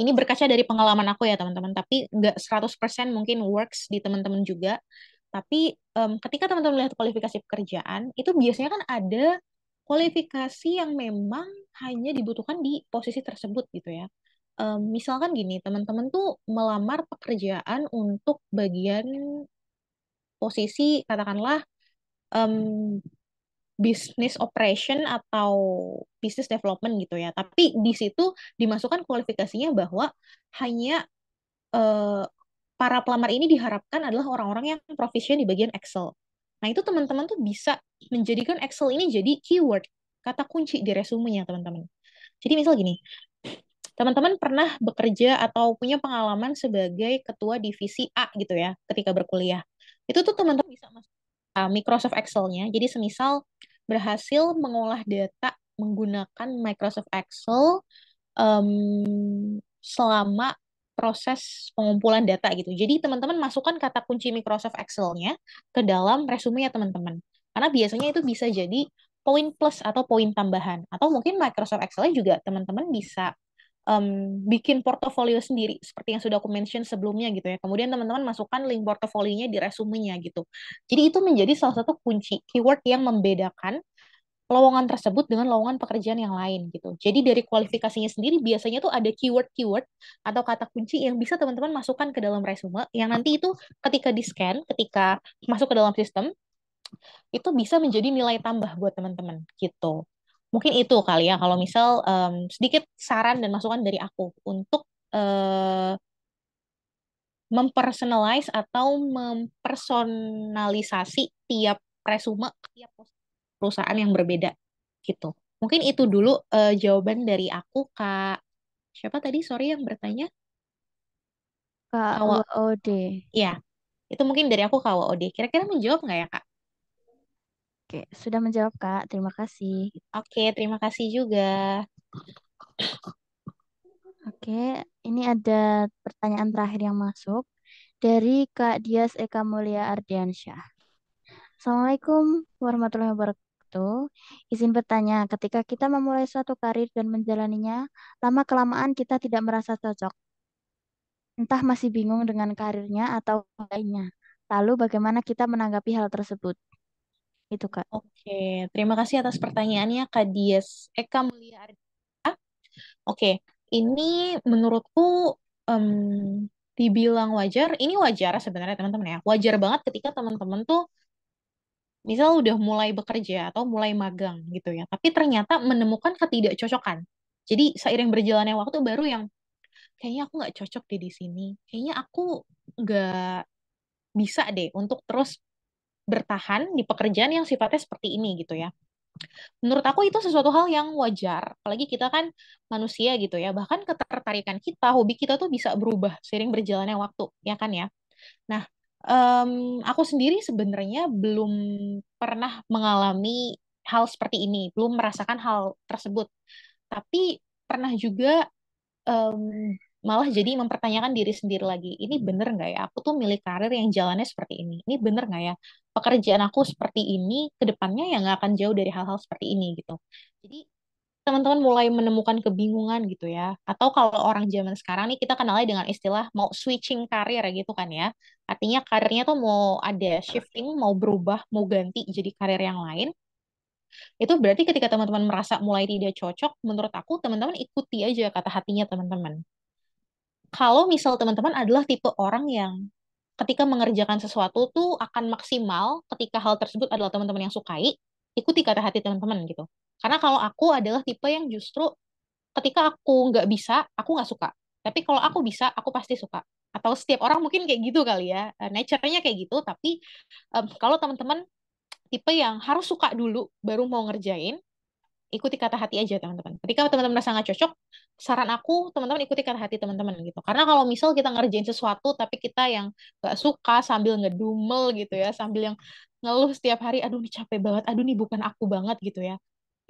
ini berkaca dari pengalaman aku ya teman-teman, tapi nggak 100% mungkin works di teman-teman juga. Tapi um, ketika teman-teman lihat kualifikasi pekerjaan, itu biasanya kan ada kualifikasi yang memang hanya dibutuhkan di posisi tersebut gitu ya. Um, misalkan gini, teman-teman tuh melamar pekerjaan untuk bagian posisi katakanlah um, business operation atau business development gitu ya. Tapi di situ dimasukkan kualifikasinya bahwa hanya uh, para pelamar ini diharapkan adalah orang-orang yang profesional di bagian Excel. Nah, itu teman-teman tuh bisa menjadikan Excel ini jadi keyword, kata kunci di resumenya, teman-teman. Jadi misal gini, teman-teman pernah bekerja atau punya pengalaman sebagai ketua divisi A gitu ya, ketika berkuliah. Itu tuh teman-teman bisa masuk Microsoft Excel-nya. Jadi semisal berhasil mengolah data menggunakan Microsoft Excel um, selama proses pengumpulan data gitu. Jadi teman-teman masukkan kata kunci Microsoft Excel-nya ke dalam resume ya teman-teman. Karena biasanya itu bisa jadi poin plus atau poin tambahan. Atau mungkin Microsoft Excel-nya juga teman-teman bisa um, bikin portofolio sendiri seperti yang sudah aku mention sebelumnya gitu ya. Kemudian teman-teman masukkan link portofolionya di resumenya gitu. Jadi itu menjadi salah satu kunci keyword yang membedakan lowongan tersebut dengan lowongan pekerjaan yang lain gitu. Jadi dari kualifikasinya sendiri biasanya tuh ada keyword-keyword atau kata kunci yang bisa teman-teman masukkan ke dalam resume yang nanti itu ketika di-scan, ketika masuk ke dalam sistem itu bisa menjadi nilai tambah buat teman-teman gitu. Mungkin itu kali ya kalau misal um, sedikit saran dan masukan dari aku untuk uh, mempersonalize atau mempersonalisasi tiap resume, tiap posting perusahaan yang berbeda gitu. Mungkin itu dulu uh, jawaban dari aku Kak. Siapa tadi sorry yang bertanya? Kak WOD. OD. Iya. Itu mungkin dari aku kak OD. Kira-kira menjawab nggak ya Kak? Oke, sudah menjawab Kak. Terima kasih. Oke, terima kasih juga. Oke, ini ada pertanyaan terakhir yang masuk dari Kak Dias Eka Mulia Ardiansyah. Assalamualaikum warahmatullahi wabarakatuh itu, izin bertanya, ketika kita memulai suatu karir dan menjalaninya, lama-kelamaan kita tidak merasa cocok. Entah masih bingung dengan karirnya atau lainnya. Lalu bagaimana kita menanggapi hal tersebut? Itu, Kak. Oke, terima kasih atas pertanyaannya, Kak Dias. Eka eh, Mulia Oke, ini menurutku um, dibilang wajar, ini wajar sebenarnya teman-teman ya. Wajar banget ketika teman-teman tuh misal udah mulai bekerja atau mulai magang gitu ya, tapi ternyata menemukan ketidakcocokan. Jadi seiring berjalannya waktu baru yang kayaknya aku nggak cocok deh di sini, kayaknya aku nggak bisa deh untuk terus bertahan di pekerjaan yang sifatnya seperti ini gitu ya. Menurut aku itu sesuatu hal yang wajar, apalagi kita kan manusia gitu ya. Bahkan ketertarikan kita, hobi kita tuh bisa berubah seiring berjalannya waktu, ya kan ya. Nah, um, aku sendiri sebenarnya belum pernah mengalami hal seperti ini, belum merasakan hal tersebut. Tapi pernah juga um, malah jadi mempertanyakan diri sendiri lagi. Ini bener nggak ya? Aku tuh milik karir yang jalannya seperti ini. Ini bener nggak ya? Pekerjaan aku seperti ini, kedepannya ya nggak akan jauh dari hal-hal seperti ini gitu. Jadi teman-teman mulai menemukan kebingungan gitu ya. Atau kalau orang zaman sekarang nih kita kenalnya dengan istilah mau switching karir gitu kan ya. Artinya karirnya tuh mau ada shifting, mau berubah, mau ganti jadi karir yang lain. Itu berarti ketika teman-teman merasa mulai tidak cocok, menurut aku teman-teman ikuti aja kata hatinya teman-teman. Kalau misal teman-teman adalah tipe orang yang ketika mengerjakan sesuatu tuh akan maksimal ketika hal tersebut adalah teman-teman yang sukai, ikuti kata hati teman-teman gitu. Karena kalau aku adalah tipe yang justru ketika aku nggak bisa, aku nggak suka. Tapi kalau aku bisa, aku pasti suka. Atau setiap orang mungkin kayak gitu kali ya. Eh, nature-nya kayak gitu, tapi um, kalau teman-teman tipe yang harus suka dulu baru mau ngerjain, ikuti kata hati aja teman-teman. Ketika teman-teman merasa nggak cocok, saran aku teman-teman ikuti kata hati teman-teman gitu. Karena kalau misal kita ngerjain sesuatu tapi kita yang nggak suka sambil ngedumel gitu ya, sambil yang ngeluh setiap hari, aduh nih capek banget, aduh nih bukan aku banget gitu ya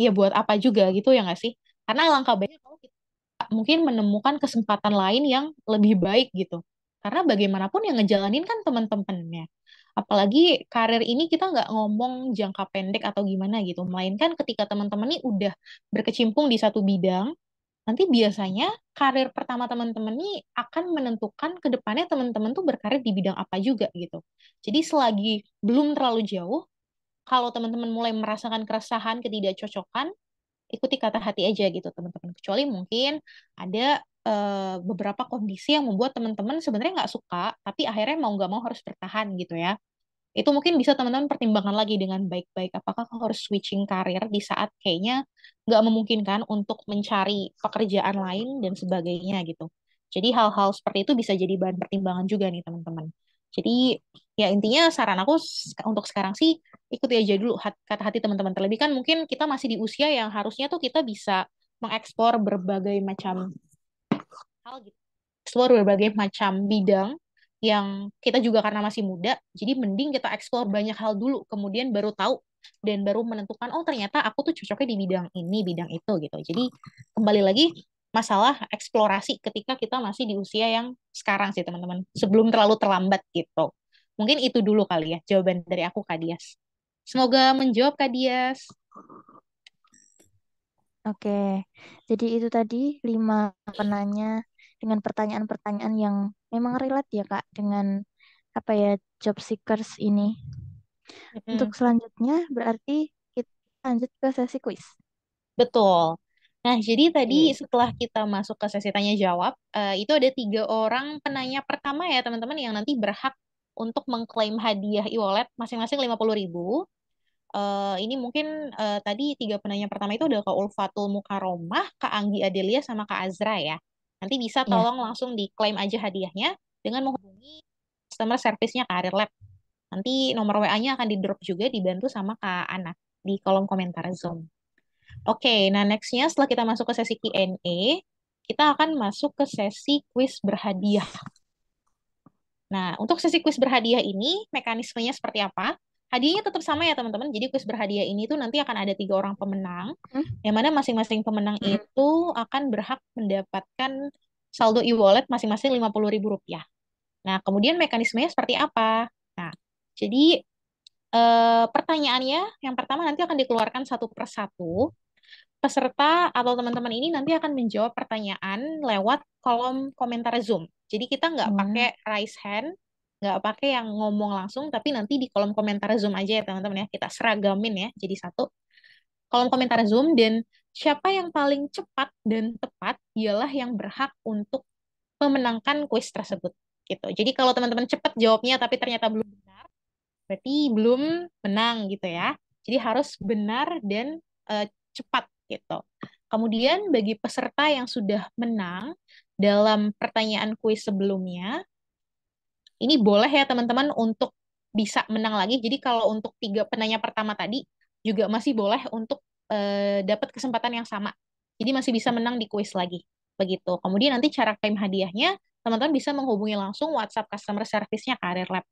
ya buat apa juga gitu ya nggak sih? Karena langkah baiknya kalau kita mungkin menemukan kesempatan lain yang lebih baik gitu. Karena bagaimanapun yang ngejalanin kan teman-temannya. Apalagi karir ini kita nggak ngomong jangka pendek atau gimana gitu. Melainkan ketika teman-teman ini udah berkecimpung di satu bidang, nanti biasanya karir pertama teman-teman ini akan menentukan ke depannya teman-teman tuh berkarir di bidang apa juga gitu. Jadi selagi belum terlalu jauh, kalau teman-teman mulai merasakan keresahan, ketidakcocokan, ikuti kata hati aja gitu teman-teman. Kecuali mungkin ada uh, beberapa kondisi yang membuat teman-teman sebenarnya nggak suka, tapi akhirnya mau nggak mau harus bertahan gitu ya. Itu mungkin bisa teman-teman pertimbangkan lagi dengan baik-baik. Apakah harus switching karir di saat kayaknya nggak memungkinkan untuk mencari pekerjaan lain dan sebagainya gitu. Jadi hal-hal seperti itu bisa jadi bahan pertimbangan juga nih teman-teman. Jadi ya intinya saran aku untuk sekarang sih ikuti aja dulu hat, kata hati teman-teman. Terlebih kan mungkin kita masih di usia yang harusnya tuh kita bisa mengekspor berbagai macam hal gitu. Eksplor berbagai macam bidang yang kita juga karena masih muda, jadi mending kita eksplor banyak hal dulu, kemudian baru tahu dan baru menentukan oh ternyata aku tuh cocoknya di bidang ini, bidang itu gitu. Jadi kembali lagi masalah eksplorasi ketika kita masih di usia yang sekarang sih teman-teman sebelum terlalu terlambat gitu mungkin itu dulu kali ya jawaban dari aku Kak Dias semoga menjawab Kak Dias Oke, jadi itu tadi lima penanya dengan pertanyaan-pertanyaan yang memang relate ya Kak dengan apa ya job seekers ini. Untuk selanjutnya berarti kita lanjut ke sesi kuis. Betul. Nah, jadi tadi hmm. setelah kita masuk ke sesi tanya jawab, uh, itu ada tiga orang penanya pertama ya teman-teman yang nanti berhak untuk mengklaim hadiah e-wallet masing-masing lima puluh ribu. Uh, ini mungkin uh, tadi tiga penanya pertama itu ada Kak Ulfatul Mukaromah, Kak Anggi Adelia, sama Kak Azra ya. Nanti bisa iya. tolong yeah. langsung diklaim aja hadiahnya dengan menghubungi customer service-nya Karir Lab. Nanti nomor WA-nya akan di-drop juga dibantu sama Kak Ana di kolom komentar Zoom. Oke, okay, nah nextnya setelah kita masuk ke sesi Q&A, kita akan masuk ke sesi kuis berhadiah. Nah, untuk sesi kuis berhadiah ini, mekanismenya seperti apa? Hadiahnya tetap sama ya teman-teman, jadi kuis berhadiah ini tuh nanti akan ada tiga orang pemenang, hmm? yang mana masing-masing pemenang hmm? itu akan berhak mendapatkan saldo e-wallet masing-masing Rp50.000. Nah, kemudian mekanismenya seperti apa? Nah, jadi eh, pertanyaannya, yang pertama nanti akan dikeluarkan satu persatu, peserta atau teman-teman ini nanti akan menjawab pertanyaan lewat kolom komentar Zoom. Jadi kita nggak hmm. pakai raise hand, nggak pakai yang ngomong langsung, tapi nanti di kolom komentar Zoom aja ya teman-teman ya. Kita seragamin ya jadi satu. Kolom komentar Zoom dan siapa yang paling cepat dan tepat ialah yang berhak untuk memenangkan kuis tersebut gitu. Jadi kalau teman-teman cepat jawabnya tapi ternyata belum benar, berarti belum menang gitu ya. Jadi harus benar dan uh, cepat gitu. Kemudian bagi peserta yang sudah menang dalam pertanyaan kuis sebelumnya, ini boleh ya teman-teman untuk bisa menang lagi. Jadi kalau untuk tiga penanya pertama tadi juga masih boleh untuk e, dapat kesempatan yang sama. Jadi masih bisa menang di kuis lagi. Begitu. Kemudian nanti cara klaim hadiahnya, teman-teman bisa menghubungi langsung WhatsApp customer service-nya Career Lab.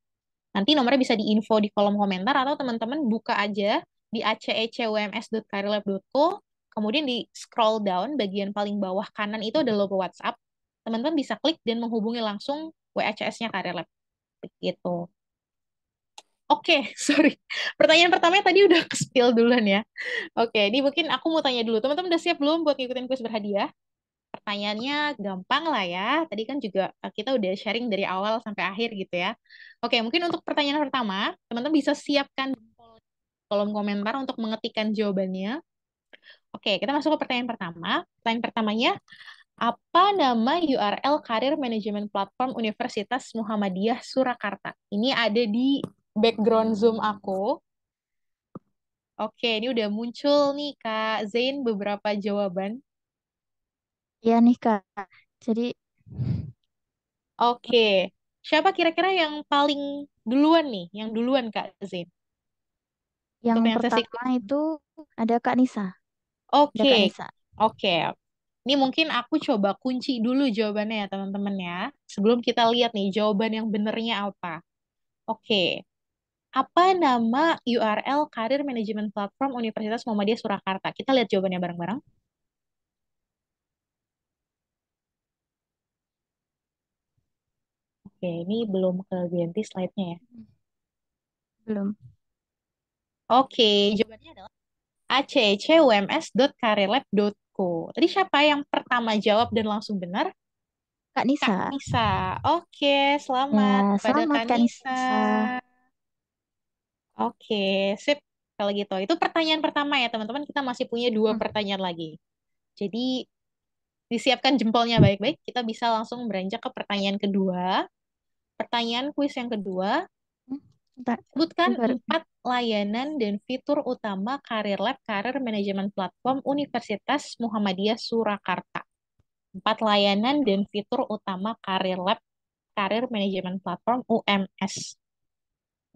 Nanti nomornya bisa diinfo di kolom komentar atau teman-teman buka aja di acecwms.karirlab.co Kemudian di scroll down bagian paling bawah kanan itu ada logo WhatsApp. Teman-teman bisa klik dan menghubungi langsung WACS-nya Karir Lab. Begitu. Oke, okay, *laughs* sorry. Pertanyaan pertamanya tadi udah ke-spill duluan ya. Oke, okay, ini mungkin aku mau tanya dulu. Teman-teman udah siap belum buat ngikutin kuis berhadiah? Pertanyaannya gampang lah ya. Tadi kan juga eh, kita udah sharing dari awal sampai akhir gitu ya. Oke, okay, mungkin untuk pertanyaan pertama, teman-teman bisa siapkan kolom komentar untuk mengetikkan jawabannya. Oke, kita masuk ke pertanyaan pertama. Pertanyaan pertamanya, apa nama URL Karir Manajemen Platform Universitas Muhammadiyah Surakarta? Ini ada di background Zoom aku. Oke, ini udah muncul nih Kak Zain beberapa jawaban. Iya nih Kak. Jadi Oke. Siapa kira-kira yang paling duluan nih? Yang duluan Kak Zain? Yang yang pertama sesi... itu ada Kak Nisa. Oke, Oke. Ini mungkin aku coba kunci dulu jawabannya ya teman-teman ya. Sebelum kita lihat nih jawaban yang benernya apa. Oke. Apa nama URL Karir management Platform Universitas Muhammadiyah Surakarta? Kita lihat jawabannya bareng-bareng. Oke, ini belum keganti slide-nya ya. Belum. Oke, jawabannya adalah acecums.karilab.co. Tadi siapa yang pertama jawab dan langsung benar? Kak Nisa. Kak Nisa. Oke, selamat ya, pada selamat, Kak Nisa. Nisa. Oke, sip. Kalau gitu, itu pertanyaan pertama ya, teman-teman. Kita masih punya dua hmm. pertanyaan lagi. Jadi, disiapkan jempolnya baik-baik. Kita bisa langsung beranjak ke pertanyaan kedua. Pertanyaan kuis yang kedua. Hmm. Sebutkan empat layanan dan fitur utama Career Lab Career Management Platform Universitas Muhammadiyah Surakarta. Empat layanan dan fitur utama Career Lab Career Management Platform UMS.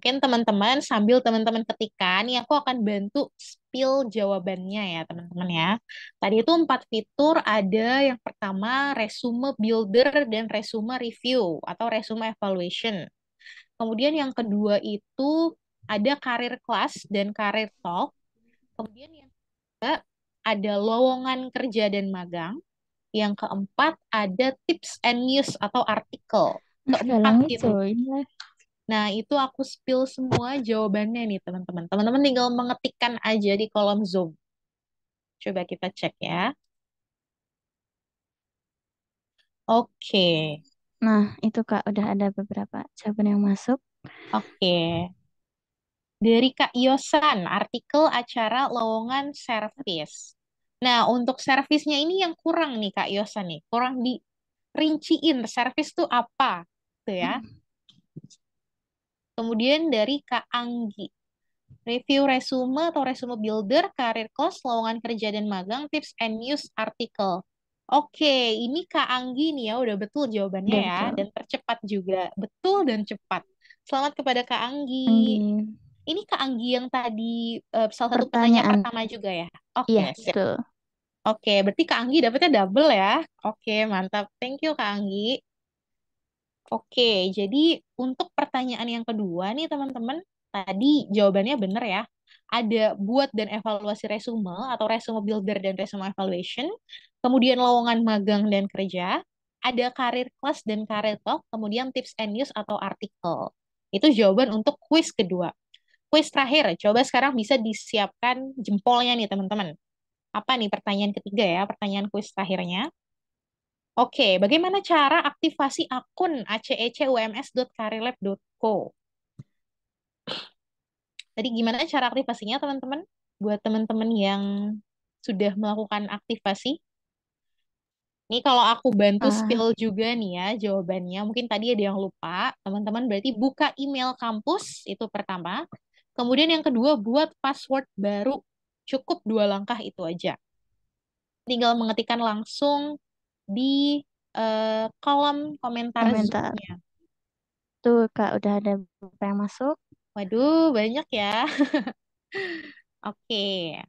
Mungkin teman-teman sambil teman-teman ketikan, ya aku akan bantu spill jawabannya ya teman-teman ya. Tadi itu empat fitur ada yang pertama resume builder dan resume review atau resume evaluation. Kemudian yang kedua itu ada karir kelas dan karir talk. Kemudian yang ketiga ada lowongan kerja dan magang. Yang keempat ada tips and news atau artikel. Keempat itu. Ya. Nah, itu aku spill semua jawabannya nih, teman-teman. Teman-teman tinggal mengetikkan aja di kolom Zoom. Coba kita cek ya. Oke. Okay. Nah, itu Kak, udah ada beberapa jawaban yang masuk. Oke. Dari Kak Yosan, artikel acara lowongan service Nah, untuk servisnya ini yang kurang nih Kak Yosan nih, kurang dirinciin service tuh apa, tuh ya. Kemudian dari Kak Anggi, review resume atau resume builder, karir coach, lowongan kerja dan magang, tips and news artikel. Oke, ini Kak Anggi nih ya, udah betul jawabannya ya, betul. ya, dan tercepat juga. Betul dan cepat. Selamat kepada Kak Anggi. Hmm. Ini Kak Anggi yang tadi uh, salah satu pertanyaan pertama juga ya? Oke, okay, iya, yes, betul. Oke, berarti Kak Anggi dapetnya double ya. Oke, mantap. Thank you Kak Anggi. Oke, jadi untuk pertanyaan yang kedua nih teman-teman, tadi jawabannya benar ya ada buat dan evaluasi resume atau resume builder dan resume evaluation, kemudian lowongan magang dan kerja, ada karir kelas dan karir talk, kemudian tips and news atau artikel. Itu jawaban untuk kuis kedua. Kuis terakhir, coba sekarang bisa disiapkan jempolnya nih teman-teman. Apa nih pertanyaan ketiga ya, pertanyaan kuis terakhirnya. Oke, bagaimana cara aktivasi akun acecums.karirlab.co? Tadi gimana cara aktivasinya teman-teman? Buat teman-teman yang sudah melakukan aktivasi, ini kalau aku bantu ah. spill juga nih ya jawabannya. Mungkin tadi ada yang lupa. Teman-teman berarti buka email kampus itu pertama. Kemudian yang kedua buat password baru. Cukup dua langkah itu aja. Tinggal mengetikkan langsung di uh, kolom komentar, komentar. Tuh Kak, udah ada yang masuk. Waduh, banyak ya. *laughs* Oke. okay.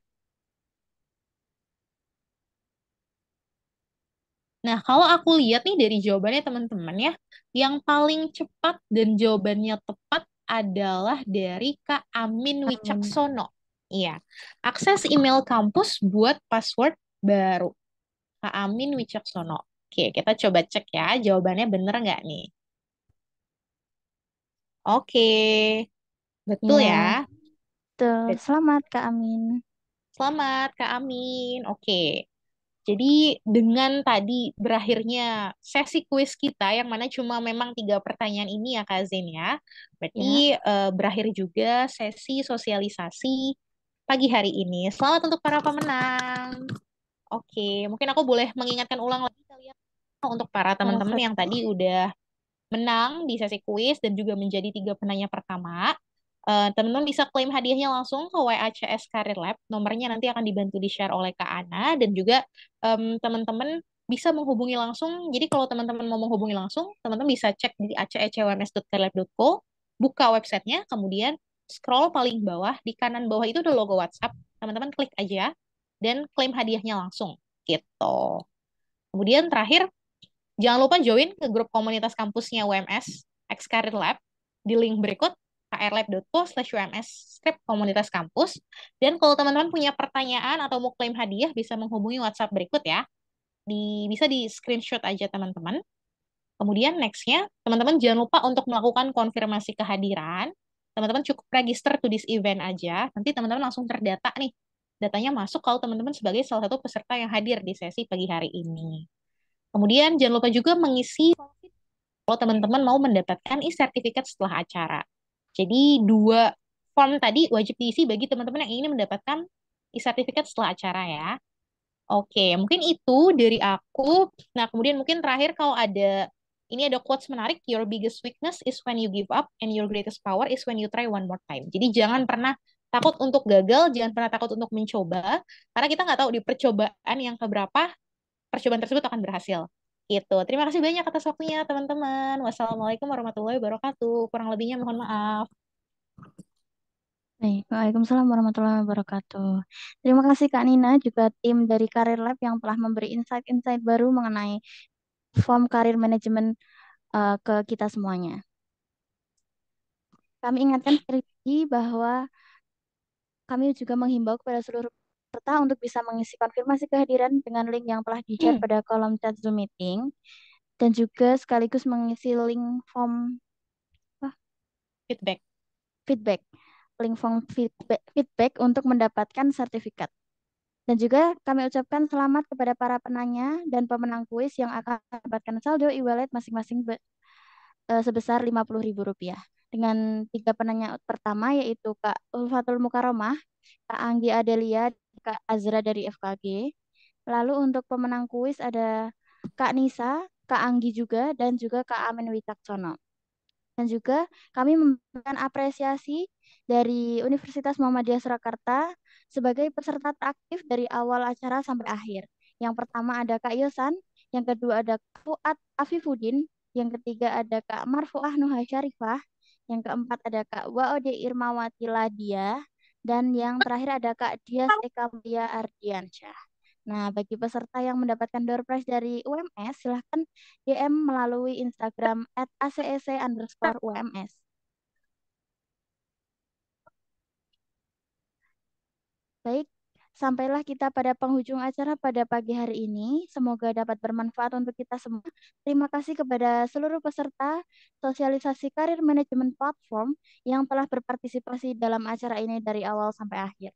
Nah, kalau aku lihat nih dari jawabannya teman-teman ya, yang paling cepat dan jawabannya tepat adalah dari Kak Amin Wicaksono. Iya, akses email kampus buat password baru. Kak Amin Wicaksono. Oke, kita coba cek ya, jawabannya bener nggak nih? Oke, betul ya. ya? Betul. Selamat Kak Amin. Selamat Kak Amin. Oke. Jadi dengan tadi berakhirnya sesi kuis kita yang mana cuma memang tiga pertanyaan ini ya Kak Zen ya. Berarti ya. Uh, berakhir juga sesi sosialisasi pagi hari ini. Selamat untuk para pemenang. Oke, mungkin aku boleh mengingatkan ulang lagi kalian ya, untuk para iya, teman-teman yang tadi udah menang di sesi kuis dan juga menjadi tiga penanya pertama teman eh, teman-teman bisa klaim hadiahnya langsung ke WACS Career Lab. Nomornya nanti akan dibantu di-share oleh Kak Ana dan juga teman teman-teman bisa menghubungi langsung. Jadi kalau teman-teman mau menghubungi langsung, teman-teman bisa cek di acecwms.carelab.co, buka websitenya, kemudian scroll paling bawah, di kanan bawah itu ada logo WhatsApp. Teman-teman klik aja dan klaim hadiahnya langsung gitu. Kemudian terakhir, jangan lupa join ke grup komunitas kampusnya WMS X Career Lab di link berikut krlab.co slash UMS script komunitas kampus. Dan kalau teman-teman punya pertanyaan atau mau klaim hadiah, bisa menghubungi WhatsApp berikut ya. Di, bisa di screenshot aja teman-teman. Kemudian nextnya, teman-teman jangan lupa untuk melakukan konfirmasi kehadiran. Teman-teman cukup register to this event aja. Nanti teman-teman langsung terdata nih. Datanya masuk kalau teman-teman sebagai salah satu peserta yang hadir di sesi pagi hari ini. Kemudian jangan lupa juga mengisi kalau teman-teman mau mendapatkan e-sertifikat setelah acara. Jadi dua form tadi wajib diisi bagi teman-teman yang ingin mendapatkan e-sertifikat setelah acara ya. Oke, mungkin itu dari aku. Nah, kemudian mungkin terakhir kalau ada ini ada quotes menarik, your biggest weakness is when you give up and your greatest power is when you try one more time. Jadi jangan pernah takut untuk gagal, jangan pernah takut untuk mencoba, karena kita nggak tahu di percobaan yang keberapa percobaan tersebut akan berhasil. Itu. Terima kasih banyak atas waktunya, teman-teman. Wassalamualaikum warahmatullahi wabarakatuh. Kurang lebihnya mohon maaf. Baik, Waalaikumsalam warahmatullahi wabarakatuh. Terima kasih Kak Nina, juga tim dari Career Lab yang telah memberi insight-insight baru mengenai form karir manajemen uh, eh, ke kita semuanya. Kami ingatkan sekali lagi bahwa kami juga menghimbau kepada seluruh serta untuk bisa mengisi konfirmasi kehadiran dengan link yang telah di-share hmm. pada kolom chat Zoom meeting dan juga sekaligus mengisi link form apa? feedback. Feedback. Link form feedback, feedback untuk mendapatkan sertifikat. Dan juga kami ucapkan selamat kepada para penanya dan pemenang kuis yang akan mendapatkan saldo e-wallet masing-masing eh, sebesar Rp50.000 dengan tiga penanya pertama yaitu Kak Ulfatul Mukaromah, Kak Anggi Adelia Kak Azra dari FKG. Lalu untuk pemenang kuis ada Kak Nisa, Kak Anggi juga, dan juga Kak Amin Witaksono. Dan juga kami memberikan apresiasi dari Universitas Muhammadiyah Surakarta sebagai peserta aktif dari awal acara sampai akhir. Yang pertama ada Kak Yosan, yang kedua ada Fuad Afifuddin, yang ketiga ada Kak Marfuah Nuha Syarifah, yang keempat ada Kak Waode Irmawati Ladia, dan yang terakhir ada Kak Dias Eka Mulia Ardiansyah. Nah, bagi peserta yang mendapatkan door prize dari UMS, silahkan DM melalui Instagram at underscore UMS. Baik, Sampailah kita pada penghujung acara pada pagi hari ini. Semoga dapat bermanfaat untuk kita semua. Terima kasih kepada seluruh peserta sosialisasi karir manajemen platform yang telah berpartisipasi dalam acara ini dari awal sampai akhir.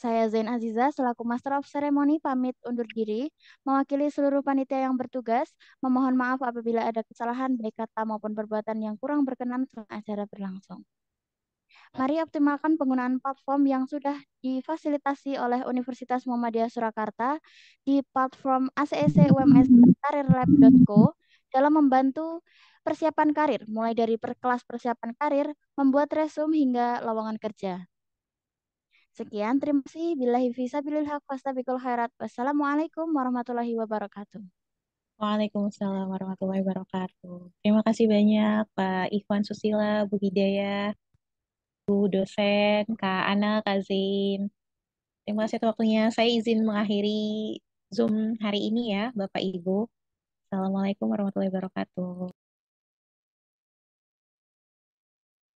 Saya Zain Aziza selaku Master of Ceremony pamit undur diri, mewakili seluruh panitia yang bertugas, memohon maaf apabila ada kesalahan baik kata maupun perbuatan yang kurang berkenan selama acara berlangsung. Mari optimalkan penggunaan platform yang sudah difasilitasi oleh Universitas Muhammadiyah Surakarta di platform ACEC UMS CareerLab.co dalam membantu persiapan karir, mulai dari perkelas persiapan karir, membuat resume hingga lowongan kerja. Sekian, terima kasih. Bila hivisa bilil haq, fastabikul khairat. Wassalamualaikum warahmatullahi wabarakatuh. Waalaikumsalam warahmatullahi wabarakatuh. Terima kasih banyak Pak Ikhwan Susila, Bu Hidayah, Bu dosen, Kak Ana, Kak Zain. Terima kasih waktunya. Saya izin mengakhiri Zoom hari ini ya, Bapak Ibu. Assalamualaikum warahmatullahi wabarakatuh.